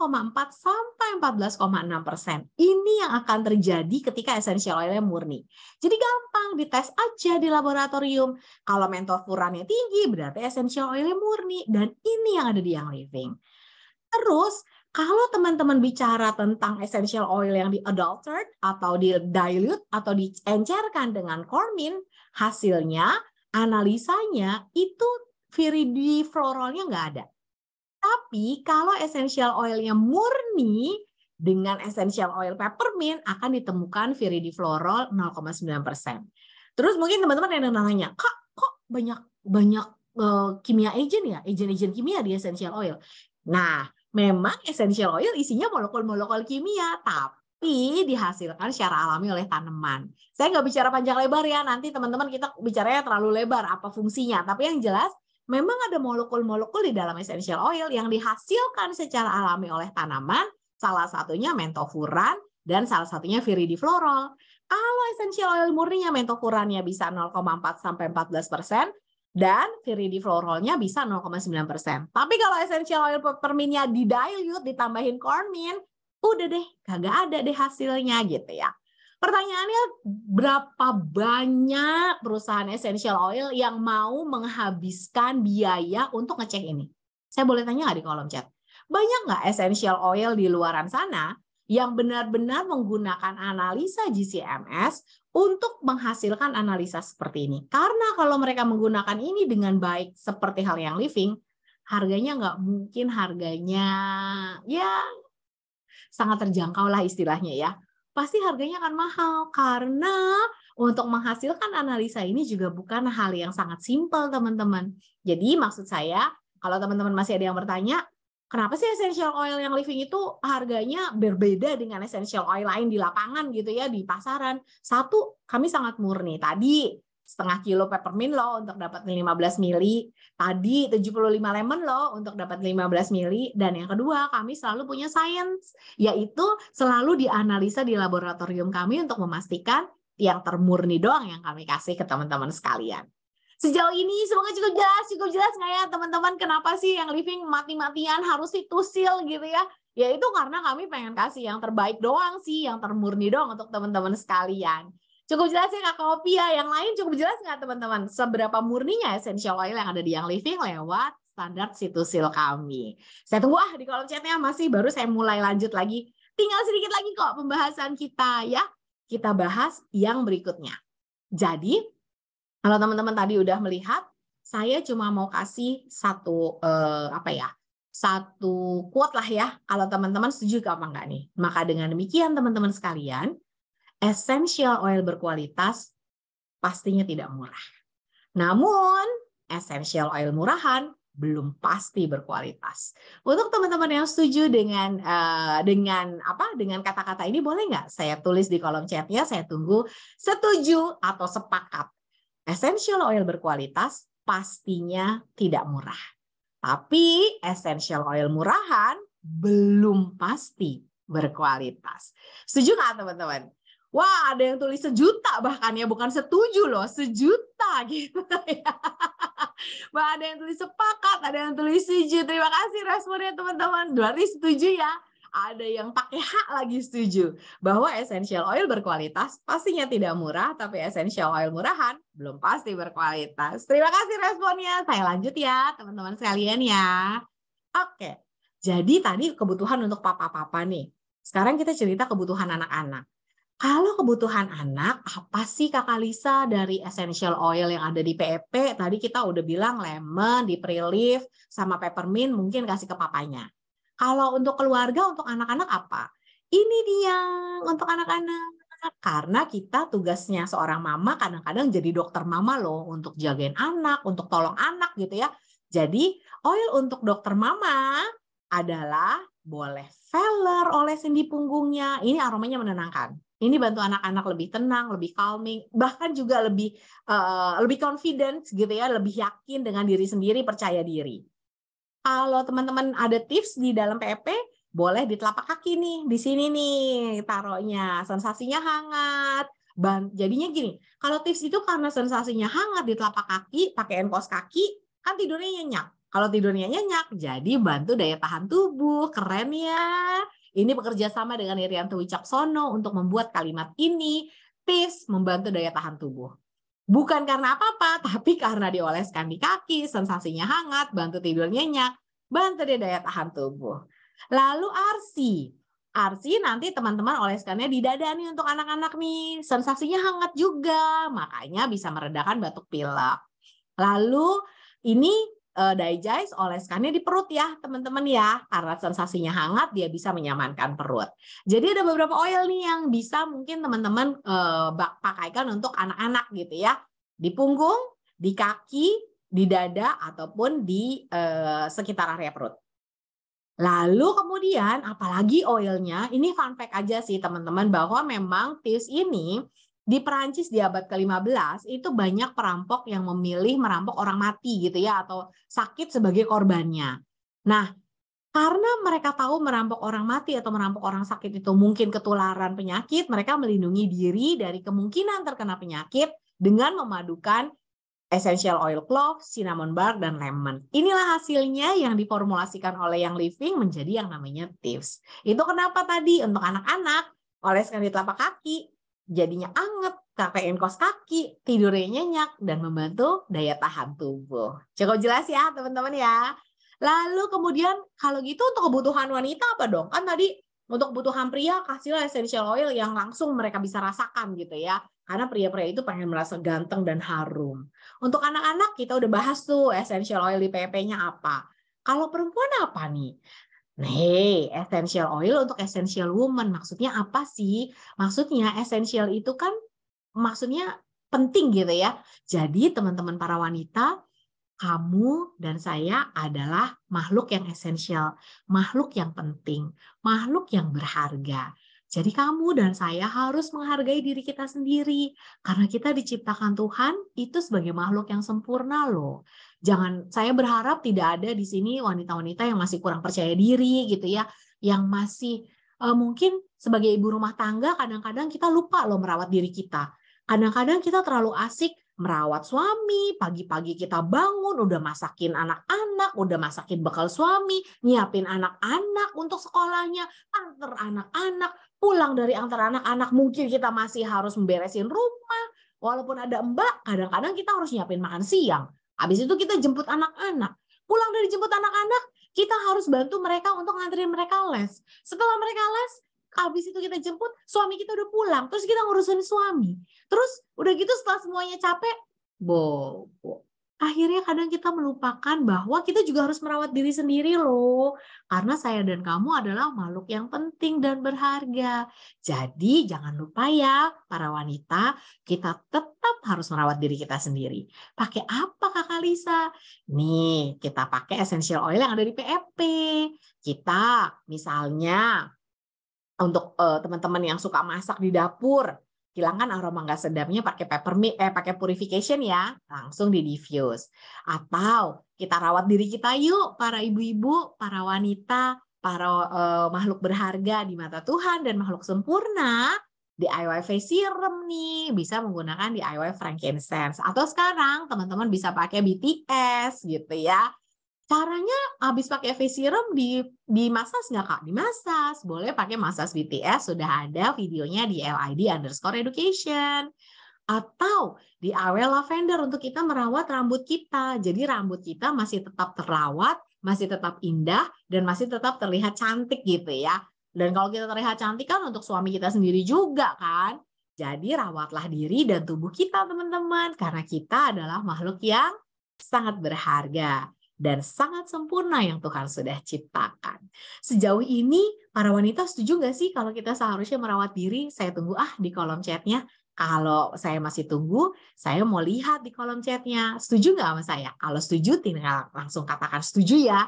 Speaker 1: sampai 14,6 persen. Ini yang akan terjadi ketika essential oilnya murni. Jadi gampang, dites aja di laboratorium. Kalau mentofurannya tinggi, berarti essential oilnya murni. Dan ini yang ada di yang Living. Terus, kalau teman-teman bicara tentang essential oil yang di adulter atau di dilute atau diencerkan dengan kormin, hasilnya analisanya itu viridiflorolnya nggak ada. Tapi kalau essential oilnya murni dengan essential oil peppermint akan ditemukan viridiflorol 0,9%. Terus mungkin teman-teman yang nanya, kok kok banyak banyak uh, kimia agent ya? Agent-agent kimia di essential oil?" Nah, memang essential oil isinya molekul-molekul kimia, tapi tapi dihasilkan secara alami oleh tanaman. Saya nggak bicara panjang lebar ya, nanti teman-teman kita bicaranya terlalu lebar apa fungsinya. Tapi yang jelas memang ada molekul-molekul di dalam essential oil yang dihasilkan secara alami oleh tanaman, salah satunya mentofuran dan salah satunya viridiflorol. Kalau essential oil murninya mentofurannya bisa 0,4 sampai 14 persen, dan viridiflorolnya bisa 0,9 persen. Tapi kalau essential oil peppermintnya didilute, ditambahin cornmeal, udah deh kagak ada deh hasilnya gitu ya. Pertanyaannya berapa banyak perusahaan essential oil yang mau menghabiskan biaya untuk ngecek ini? Saya boleh tanya nggak di kolom chat? Banyak nggak essential oil di luaran sana yang benar-benar menggunakan analisa GCMS untuk menghasilkan analisa seperti ini? Karena kalau mereka menggunakan ini dengan baik seperti hal yang living, harganya nggak mungkin harganya ya sangat terjangkau lah istilahnya ya, pasti harganya akan mahal karena untuk menghasilkan analisa ini juga bukan hal yang sangat simpel teman-teman. Jadi maksud saya kalau teman-teman masih ada yang bertanya, kenapa sih essential oil yang living itu harganya berbeda dengan essential oil lain di lapangan gitu ya di pasaran? Satu, kami sangat murni. Tadi setengah kilo peppermint loh untuk dapat 15 mili. Tadi 75 lemon loh untuk dapat 15 mili. Dan yang kedua, kami selalu punya science, yaitu selalu dianalisa di laboratorium kami untuk memastikan yang termurni doang yang kami kasih ke teman-teman sekalian. Sejauh ini semoga cukup jelas, cukup jelas nggak ya teman-teman kenapa sih yang living mati-matian harus itu seal gitu ya? Ya itu karena kami pengen kasih yang terbaik doang sih, yang termurni doang untuk teman-teman sekalian. Cukup jelas ya Kak Kopi ya. Yang lain cukup jelas nggak teman-teman? Seberapa murninya essential oil yang ada di Young Living lewat standar situsil kami. Saya tunggu ah di kolom chatnya masih baru saya mulai lanjut lagi. Tinggal sedikit lagi kok pembahasan kita ya. Kita bahas yang berikutnya. Jadi kalau teman-teman tadi udah melihat, saya cuma mau kasih satu eh, apa ya? satu quote lah ya kalau teman-teman setuju apa enggak nih. Maka dengan demikian teman-teman sekalian, essential oil berkualitas pastinya tidak murah. Namun, essential oil murahan belum pasti berkualitas. Untuk teman-teman yang setuju dengan uh, dengan apa dengan kata-kata ini boleh nggak saya tulis di kolom chatnya saya tunggu setuju atau sepakat. Essential oil berkualitas pastinya tidak murah. Tapi essential oil murahan belum pasti berkualitas. Setuju nggak teman-teman? Wah, ada yang tulis sejuta bahkan ya, bukan setuju loh, sejuta gitu ya. Wah, ada yang tulis sepakat, ada yang tulis setuju. Terima kasih responnya teman-teman. Berarti setuju ya. Ada yang pakai hak lagi setuju bahwa essential oil berkualitas pastinya tidak murah, tapi essential oil murahan belum pasti berkualitas. Terima kasih responnya. Saya lanjut ya, teman-teman sekalian ya. Oke. Jadi tadi kebutuhan untuk papa-papa nih. Sekarang kita cerita kebutuhan anak-anak kalau kebutuhan anak, apa ah, sih Kakak Lisa dari essential oil yang ada di PEP? E tadi kita udah bilang lemon, di preleaf, sama peppermint mungkin kasih ke papanya. Kalau untuk keluarga, untuk anak-anak apa? Ini dia untuk anak-anak. Karena kita tugasnya seorang mama kadang-kadang jadi dokter mama loh untuk jagain anak, untuk tolong anak gitu ya. Jadi oil untuk dokter mama adalah boleh feller olesin di punggungnya. Ini aromanya menenangkan ini bantu anak-anak lebih tenang, lebih calming, bahkan juga lebih uh, lebih confident gitu ya, lebih yakin dengan diri sendiri, percaya diri. Kalau teman-teman ada tips di dalam PP, e boleh di telapak kaki nih, di sini nih taruhnya, sensasinya hangat. jadinya gini, kalau tips itu karena sensasinya hangat di telapak kaki, pakai enkos kaki, kan tidurnya nyenyak. Kalau tidurnya nyenyak, jadi bantu daya tahan tubuh. Keren ya. Ini bekerja sama dengan Irianto Wicaksono untuk membuat kalimat ini tips membantu daya tahan tubuh. Bukan karena apa-apa, tapi karena dioleskan di kaki, sensasinya hangat, bantu tidur nyenyak, bantu dia daya tahan tubuh. Lalu arsi. Arsi nanti teman-teman oleskannya di dada nih untuk anak-anak nih. Sensasinya hangat juga, makanya bisa meredakan batuk pilek. Lalu ini uh, digest, oleskannya di perut ya, teman-teman ya. Karena sensasinya hangat, dia bisa menyamankan perut. Jadi ada beberapa oil nih yang bisa mungkin teman-teman uh, pakaikan untuk anak-anak gitu ya. Di punggung, di kaki, di dada ataupun di uh, sekitar area perut. Lalu kemudian apalagi oilnya, ini fun fact aja sih teman-teman bahwa memang tips ini di Perancis di abad ke-15 itu banyak perampok yang memilih merampok orang mati gitu ya atau sakit sebagai korbannya. Nah, karena mereka tahu merampok orang mati atau merampok orang sakit itu mungkin ketularan penyakit, mereka melindungi diri dari kemungkinan terkena penyakit dengan memadukan essential oil clove, cinnamon bark, dan lemon. Inilah hasilnya yang diformulasikan oleh yang living menjadi yang namanya tips. Itu kenapa tadi untuk anak-anak oleskan di telapak kaki, jadinya anget, kakein kos kaki, tidurnya nyenyak, dan membantu daya tahan tubuh. Cukup jelas ya teman-teman ya. Lalu kemudian kalau gitu untuk kebutuhan wanita apa dong? Kan tadi untuk kebutuhan pria kasihlah essential oil yang langsung mereka bisa rasakan gitu ya. Karena pria-pria itu pengen merasa ganteng dan harum. Untuk anak-anak kita udah bahas tuh essential oil di PP-nya apa. Kalau perempuan apa nih? Nih, essential oil untuk essential woman maksudnya apa sih? Maksudnya essential itu kan maksudnya penting gitu ya. Jadi teman-teman para wanita, kamu dan saya adalah makhluk yang essential, makhluk yang penting, makhluk yang berharga. Jadi kamu dan saya harus menghargai diri kita sendiri karena kita diciptakan Tuhan itu sebagai makhluk yang sempurna loh. Jangan saya berharap tidak ada di sini wanita-wanita yang masih kurang percaya diri gitu ya, yang masih uh, mungkin sebagai ibu rumah tangga kadang-kadang kita lupa loh merawat diri kita. Kadang-kadang kita terlalu asik merawat suami, pagi-pagi kita bangun, udah masakin anak-anak, udah masakin bekal suami, nyiapin anak-anak untuk sekolahnya, antar anak-anak, pulang dari antar anak-anak mungkin kita masih harus memberesin rumah, walaupun ada mbak, kadang-kadang kita harus nyiapin makan siang. Habis itu kita jemput anak-anak. Pulang dari jemput anak-anak, kita harus bantu mereka untuk nganterin mereka les. Setelah mereka les, habis itu kita jemput, suami kita udah pulang. Terus kita ngurusin suami. Terus udah gitu setelah semuanya capek, bobo akhirnya kadang kita melupakan bahwa kita juga harus merawat diri sendiri loh. Karena saya dan kamu adalah makhluk yang penting dan berharga. Jadi jangan lupa ya para wanita, kita tetap harus merawat diri kita sendiri. Pakai apa Kakak Lisa? Nih, kita pakai essential oil yang ada di PFP. E kita misalnya untuk eh, teman-teman uh, yang suka masak di dapur, hilangkan aroma nggak sedapnya pakai peppermint eh pakai purification ya langsung di diffuse atau kita rawat diri kita yuk para ibu-ibu para wanita para eh, makhluk berharga di mata Tuhan dan makhluk sempurna DIY face serum nih bisa menggunakan DIY frankincense atau sekarang teman-teman bisa pakai BTS gitu ya caranya habis pakai face serum di massage nggak kak? massage boleh pakai massage BTS sudah ada videonya di LID underscore education atau di awal Lavender untuk kita merawat rambut kita. Jadi rambut kita masih tetap terawat, masih tetap indah, dan masih tetap terlihat cantik gitu ya. Dan kalau kita terlihat cantik kan untuk suami kita sendiri juga kan. Jadi rawatlah diri dan tubuh kita teman-teman karena kita adalah makhluk yang sangat berharga dan sangat sempurna yang Tuhan sudah ciptakan. Sejauh ini, para wanita setuju nggak sih kalau kita seharusnya merawat diri? Saya tunggu ah di kolom chatnya. Kalau saya masih tunggu, saya mau lihat di kolom chatnya. Setuju nggak sama saya? Kalau setuju, tinggal langsung katakan setuju ya.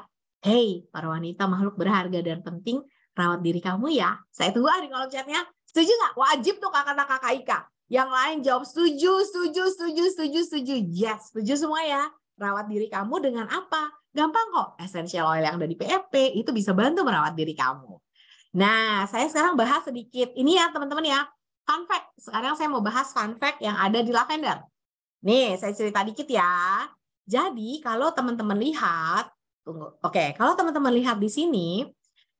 Speaker 1: Hey, para wanita makhluk berharga dan penting, rawat diri kamu ya. Saya tunggu ah di kolom chatnya. Setuju nggak? Wajib tuh kakak-kakak Ika. Yang lain jawab setuju, setuju, setuju, setuju, setuju. Yes, setuju semua ya rawat diri kamu dengan apa? Gampang kok, essential oil yang ada di PEP e itu bisa bantu merawat diri kamu. Nah, saya sekarang bahas sedikit. Ini ya teman-teman ya, fun fact. Sekarang saya mau bahas fun fact yang ada di lavender. Nih, saya cerita dikit ya. Jadi, kalau teman-teman lihat, tunggu. Oke, kalau teman-teman lihat di sini,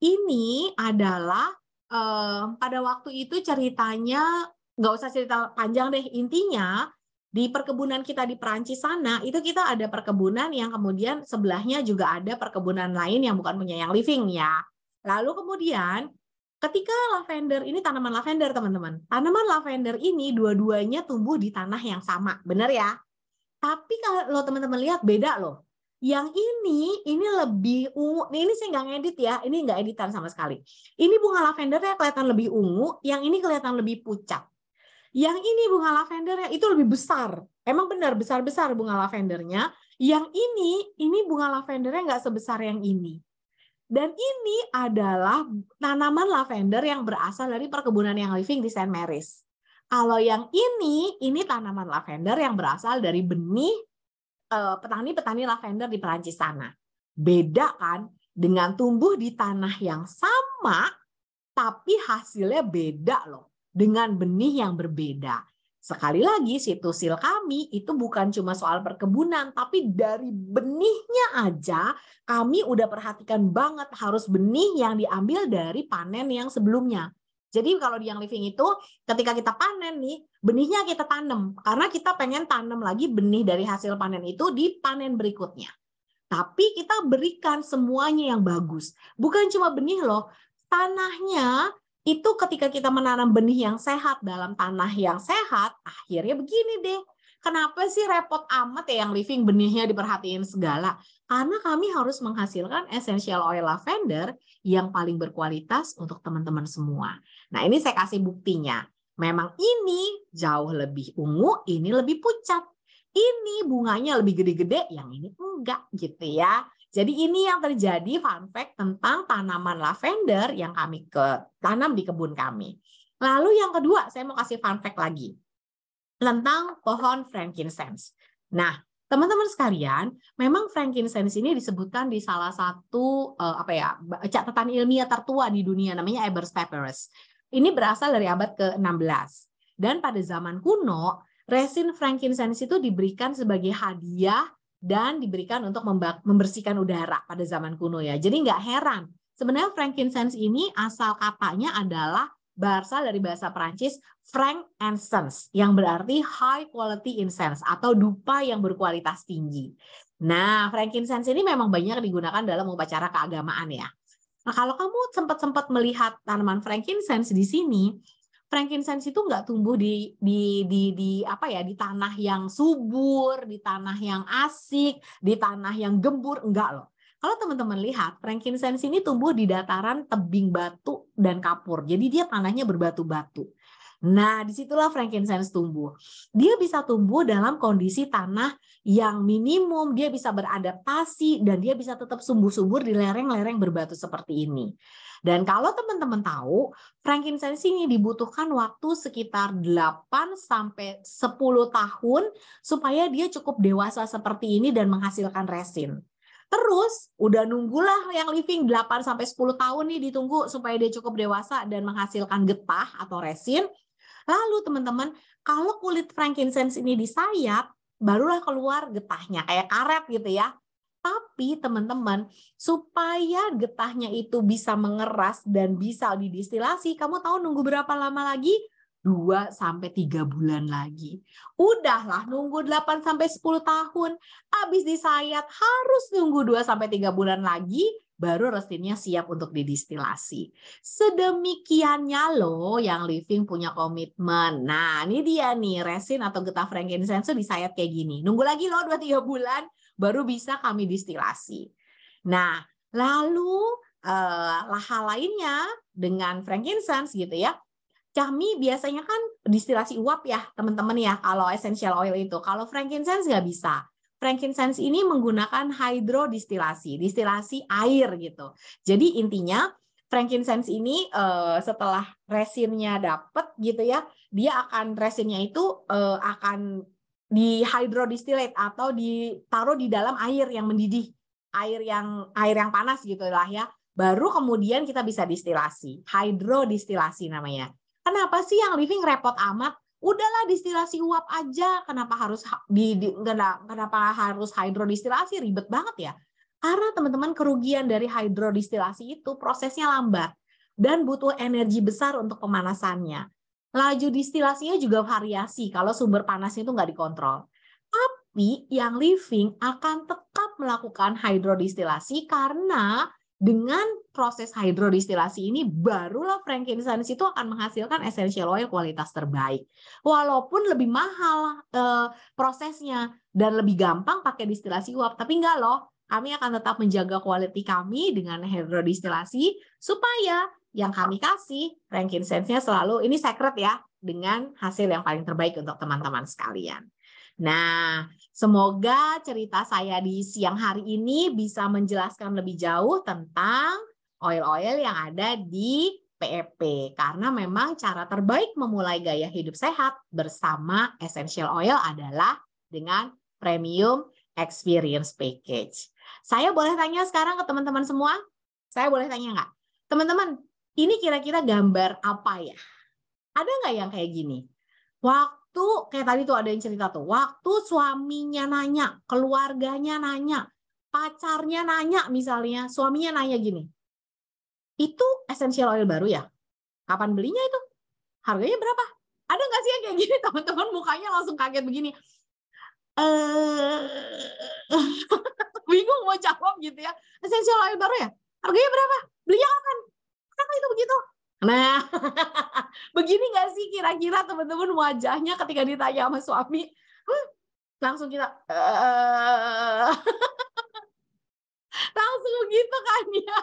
Speaker 1: ini adalah eh, pada waktu itu ceritanya nggak usah cerita panjang deh. Intinya di perkebunan kita di Perancis sana, itu kita ada perkebunan yang kemudian sebelahnya juga ada perkebunan lain yang bukan punya yang living ya. Lalu kemudian ketika lavender ini tanaman lavender teman-teman. Tanaman lavender ini dua-duanya tumbuh di tanah yang sama, benar ya? Tapi kalau teman-teman lihat beda loh. Yang ini ini lebih ungu. Nih, ini saya nggak ngedit ya, ini nggak editan sama sekali. Ini bunga lavendernya kelihatan lebih ungu, yang ini kelihatan lebih pucat yang ini bunga lavendernya itu lebih besar. Emang benar besar-besar bunga lavendernya. Yang ini, ini bunga lavendernya nggak sebesar yang ini. Dan ini adalah tanaman lavender yang berasal dari perkebunan yang living di Saint Mary's. Kalau yang ini, ini tanaman lavender yang berasal dari benih eh, petani-petani lavender di Perancis sana. Beda kan dengan tumbuh di tanah yang sama, tapi hasilnya beda loh dengan benih yang berbeda. Sekali lagi, situsil kami itu bukan cuma soal perkebunan, tapi dari benihnya aja kami udah perhatikan banget harus benih yang diambil dari panen yang sebelumnya. Jadi kalau di yang living itu ketika kita panen nih, benihnya kita tanam. Karena kita pengen tanam lagi benih dari hasil panen itu di panen berikutnya. Tapi kita berikan semuanya yang bagus. Bukan cuma benih loh, tanahnya itu ketika kita menanam benih yang sehat dalam tanah yang sehat, akhirnya begini deh. Kenapa sih repot amat ya yang living benihnya diperhatiin segala? Karena kami harus menghasilkan essential oil lavender yang paling berkualitas untuk teman-teman semua. Nah ini saya kasih buktinya. Memang ini jauh lebih ungu, ini lebih pucat. Ini bunganya lebih gede-gede, yang ini enggak gitu ya. Jadi ini yang terjadi fun fact tentang tanaman lavender yang kami ke, tanam di kebun kami. Lalu yang kedua, saya mau kasih fun fact lagi tentang pohon frankincense. Nah, teman-teman sekalian, memang frankincense ini disebutkan di salah satu uh, apa ya catatan ilmiah tertua di dunia namanya Ebers Papyrus. Ini berasal dari abad ke-16. Dan pada zaman kuno, resin frankincense itu diberikan sebagai hadiah dan diberikan untuk membersihkan udara pada zaman kuno ya. Jadi nggak heran. Sebenarnya frankincense ini asal katanya adalah bahasa dari bahasa Perancis frank incense yang berarti high quality incense atau dupa yang berkualitas tinggi. Nah, frankincense ini memang banyak digunakan dalam upacara keagamaan ya. Nah, kalau kamu sempat-sempat melihat tanaman frankincense di sini, frankincense itu nggak tumbuh di, di di di apa ya di tanah yang subur, di tanah yang asik, di tanah yang gembur, enggak loh. Kalau teman-teman lihat, frankincense ini tumbuh di dataran tebing batu dan kapur. Jadi dia tanahnya berbatu-batu. Nah, disitulah frankincense tumbuh. Dia bisa tumbuh dalam kondisi tanah yang minimum, dia bisa beradaptasi, dan dia bisa tetap subur-subur di lereng-lereng berbatu seperti ini. Dan kalau teman-teman tahu, frankincense ini dibutuhkan waktu sekitar 8 sampai 10 tahun supaya dia cukup dewasa seperti ini dan menghasilkan resin. Terus udah nunggulah yang living 8 sampai 10 tahun nih ditunggu supaya dia cukup dewasa dan menghasilkan getah atau resin. Lalu teman-teman, kalau kulit frankincense ini disayat, barulah keluar getahnya kayak karet gitu ya. Tapi teman-teman, supaya getahnya itu bisa mengeras dan bisa didistilasi, kamu tahu nunggu berapa lama lagi? 2 sampai 3 bulan lagi. Udahlah nunggu 8 sampai 10 tahun. Habis disayat harus nunggu 2 sampai 3 bulan lagi baru resinnya siap untuk didistilasi. Sedemikiannya loh yang living punya komitmen. Nah, ini dia nih resin atau getah frankincense disayat kayak gini. Nunggu lagi loh 2 3 bulan baru bisa kami distilasi. Nah, lalu eh, hal lainnya dengan frankincense gitu ya, kami biasanya kan distilasi uap ya teman-teman ya kalau essential oil itu. Kalau frankincense nggak bisa. Frankincense ini menggunakan hidrodistilasi, distilasi air gitu. Jadi intinya frankincense ini uh, setelah resinnya dapet gitu ya, dia akan resinnya itu uh, akan di hydrodistillate atau ditaruh di dalam air yang mendidih, air yang air yang panas gitu lah ya. Baru kemudian kita bisa distilasi, hydrodistilasi namanya. Kenapa sih yang living repot amat? Udahlah distilasi uap aja, kenapa harus di, di kenapa harus hydrodistilasi ribet banget ya? Karena teman-teman kerugian dari hydrodistilasi itu prosesnya lambat dan butuh energi besar untuk pemanasannya. Laju distilasinya juga variasi kalau sumber panasnya itu nggak dikontrol. Tapi yang living akan tetap melakukan hidrodistilasi karena dengan proses hidrodistilasi ini barulah frankincense itu akan menghasilkan essential oil kualitas terbaik. Walaupun lebih mahal e, prosesnya dan lebih gampang pakai distilasi uap, tapi enggak loh. Kami akan tetap menjaga kualitas kami dengan hidrodistilasi supaya yang kami kasih ranking sense-nya selalu ini secret ya dengan hasil yang paling terbaik untuk teman-teman sekalian. Nah, semoga cerita saya di siang hari ini bisa menjelaskan lebih jauh tentang oil-oil yang ada di PEP e karena memang cara terbaik memulai gaya hidup sehat bersama essential oil adalah dengan premium experience package. Saya boleh tanya sekarang ke teman-teman semua? Saya boleh tanya nggak? Teman-teman, ini kira-kira gambar apa ya? Ada nggak yang kayak gini? Waktu kayak tadi tuh ada yang cerita tuh, waktu suaminya nanya, keluarganya nanya, pacarnya nanya misalnya, suaminya nanya gini. Itu essential oil baru ya? Kapan belinya itu? Harganya berapa? Ada nggak sih yang kayak gini teman-teman mukanya langsung kaget begini? eh bingung mau jawab gitu ya. Essential oil baru ya? Harganya berapa? Belinya kapan? kakak itu begitu nah begini nggak sih kira-kira teman-teman wajahnya ketika ditanya sama suami huh? Hmm, langsung kita eh. langsung gitu kan ya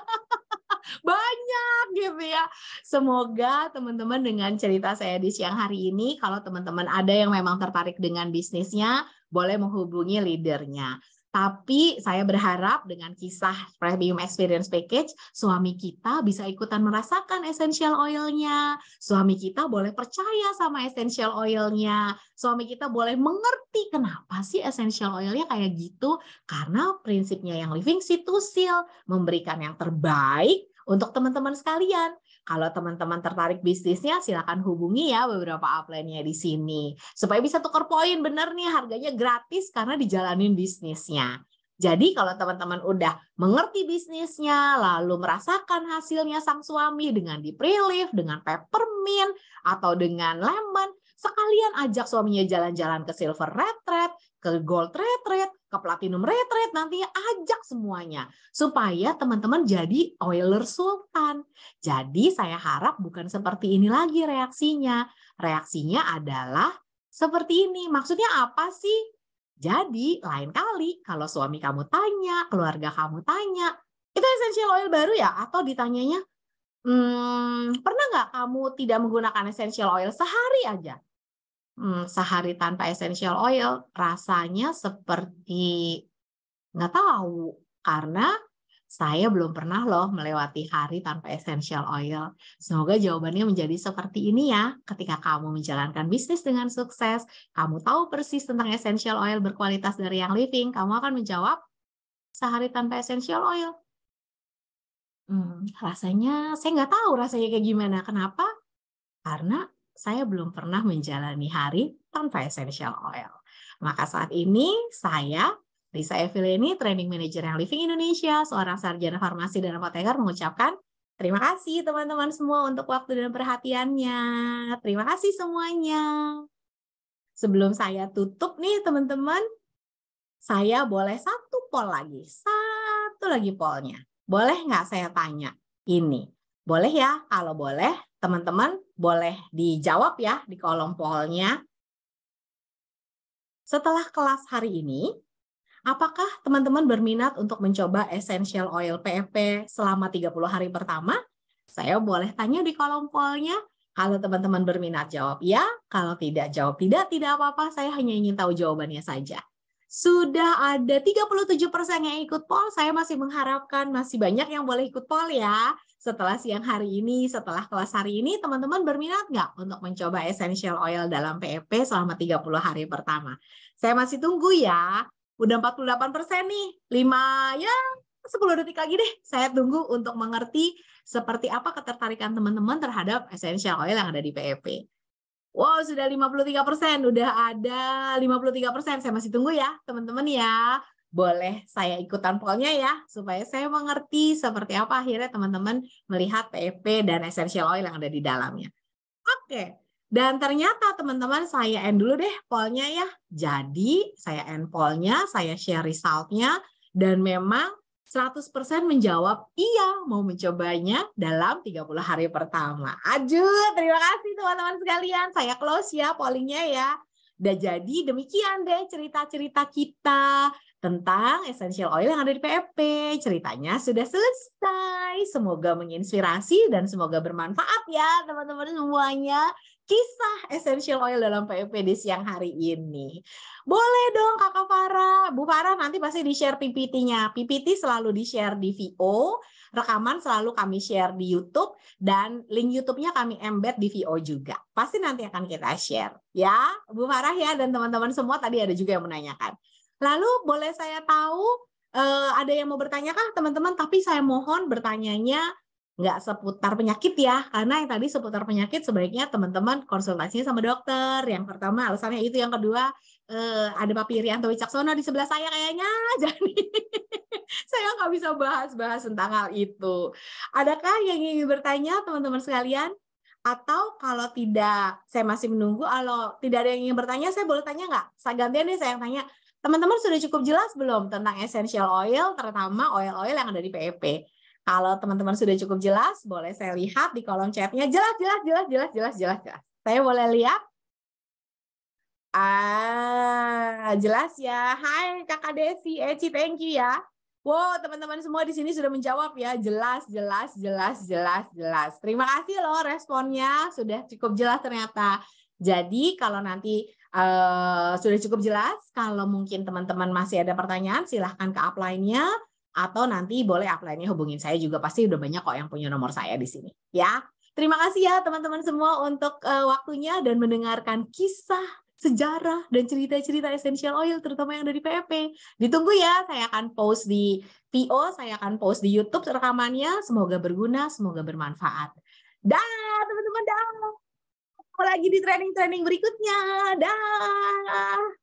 Speaker 1: banyak gitu ya semoga teman-teman dengan cerita saya di siang hari ini kalau teman-teman ada yang memang tertarik dengan bisnisnya boleh menghubungi leadernya tapi saya berharap dengan kisah Premium Experience Package, suami kita bisa ikutan merasakan essential oilnya. Suami kita boleh percaya sama essential oilnya. Suami kita boleh mengerti kenapa sih essential oilnya kayak gitu. Karena prinsipnya yang living situ seal memberikan yang terbaik untuk teman-teman sekalian. Kalau teman-teman tertarik bisnisnya, silakan hubungi ya beberapa upline-nya di sini. Supaya bisa tukar poin, bener nih harganya gratis karena dijalanin bisnisnya. Jadi kalau teman-teman udah mengerti bisnisnya, lalu merasakan hasilnya sang suami dengan di pre dengan peppermint, atau dengan lemon, sekalian ajak suaminya jalan-jalan ke silver Retret, ke gold Retret ke platinum retreat nanti ya, ajak semuanya supaya teman-teman jadi oiler sultan. Jadi saya harap bukan seperti ini lagi reaksinya. Reaksinya adalah seperti ini. Maksudnya apa sih? Jadi lain kali kalau suami kamu tanya, keluarga kamu tanya, itu essential oil baru ya? Atau ditanyanya, hmm, pernah nggak kamu tidak menggunakan essential oil sehari aja? hmm, sehari tanpa essential oil rasanya seperti nggak tahu karena saya belum pernah loh melewati hari tanpa essential oil. Semoga jawabannya menjadi seperti ini ya. Ketika kamu menjalankan bisnis dengan sukses, kamu tahu persis tentang essential oil berkualitas dari yang living, kamu akan menjawab sehari tanpa essential oil. Hmm, rasanya saya nggak tahu rasanya kayak gimana. Kenapa? Karena saya belum pernah menjalani hari tanpa essential oil. Maka saat ini saya Lisa Evelini, Training Manager yang Living Indonesia, seorang sarjana farmasi dan apoteker mengucapkan terima kasih teman-teman semua untuk waktu dan perhatiannya. Terima kasih semuanya. Sebelum saya tutup nih teman-teman, saya boleh satu pol lagi, satu lagi polnya. Boleh nggak saya tanya ini? Boleh ya, kalau boleh teman-teman boleh dijawab ya di kolom pollnya. Setelah kelas hari ini, apakah teman-teman berminat untuk mencoba essential oil PFP selama 30 hari pertama? Saya boleh tanya di kolom pollnya. Kalau teman-teman berminat jawab ya, kalau tidak jawab tidak, tidak apa-apa. Saya hanya ingin tahu jawabannya saja. Sudah ada 37% yang ikut poll, saya masih mengharapkan masih banyak yang boleh ikut poll ya setelah siang hari ini, setelah kelas hari ini, teman-teman berminat nggak untuk mencoba essential oil dalam PEP e selama 30 hari pertama? Saya masih tunggu ya. Udah 48 persen nih, 5 ya 10 detik lagi deh. Saya tunggu untuk mengerti seperti apa ketertarikan teman-teman terhadap essential oil yang ada di PEP. E wow, sudah 53 persen, udah ada 53 persen. Saya masih tunggu ya, teman-teman ya boleh saya ikutan polnya ya supaya saya mengerti seperti apa akhirnya teman-teman melihat PEP e dan essential oil yang ada di dalamnya. Oke, dan ternyata teman-teman saya end dulu deh polnya ya. Jadi saya end polnya, saya share resultnya dan memang 100% menjawab iya mau mencobanya dalam 30 hari pertama. Aduh, terima kasih teman-teman sekalian. Saya close ya pollingnya ya. Dan jadi demikian deh cerita-cerita kita tentang essential oil yang ada di PEP. E Ceritanya sudah selesai. Semoga menginspirasi dan semoga bermanfaat ya teman-teman semuanya. Kisah essential oil dalam PEP e di siang hari ini. Boleh dong Kakak Farah. Bu Farah nanti pasti di-share PPT-nya. PPT selalu di-share di VO. Rekaman selalu kami share di YouTube. Dan link YouTube-nya kami embed di VO juga. Pasti nanti akan kita share. Ya, Bu Farah ya dan teman-teman semua tadi ada juga yang menanyakan. Lalu boleh saya tahu uh, ada yang mau bertanya kah teman-teman? Tapi saya mohon bertanyanya nggak seputar penyakit ya, karena yang tadi seputar penyakit sebaiknya teman-teman konsultasinya sama dokter. Yang pertama alasannya itu, yang kedua uh, ada Pak Pirianto Wicaksono di sebelah saya kayaknya, jadi saya nggak bisa bahas-bahas tentang hal itu. Adakah yang ingin bertanya teman-teman sekalian? Atau kalau tidak, saya masih menunggu. Kalau tidak ada yang ingin bertanya, saya boleh tanya nggak? Saya gantian nih saya yang tanya. Teman-teman sudah cukup jelas belum tentang essential oil, terutama oil-oil yang ada di PEP? E kalau teman-teman sudah cukup jelas, boleh saya lihat di kolom chatnya. Jelas, jelas, jelas, jelas, jelas, jelas, jelas. Saya boleh lihat? Ah, jelas ya. Hai Kakak Desi, Eci, thank you ya. Wow, teman-teman semua di sini sudah menjawab ya. Jelas, jelas, jelas, jelas, jelas. Terima kasih loh responnya. Sudah cukup jelas ternyata. Jadi kalau nanti Uh, sudah cukup jelas. Kalau mungkin teman-teman masih ada pertanyaan, silahkan ke upline-nya atau nanti boleh upline-nya hubungin saya juga. Pasti udah banyak kok yang punya nomor saya di sini. Ya, terima kasih ya teman-teman semua untuk uh, waktunya dan mendengarkan kisah sejarah dan cerita-cerita essential oil terutama yang dari PEP. E Ditunggu ya, saya akan post di PO saya akan post di YouTube rekamannya. Semoga berguna, semoga bermanfaat. Dah, teman-teman, dah lagi di training-training berikutnya. Dah.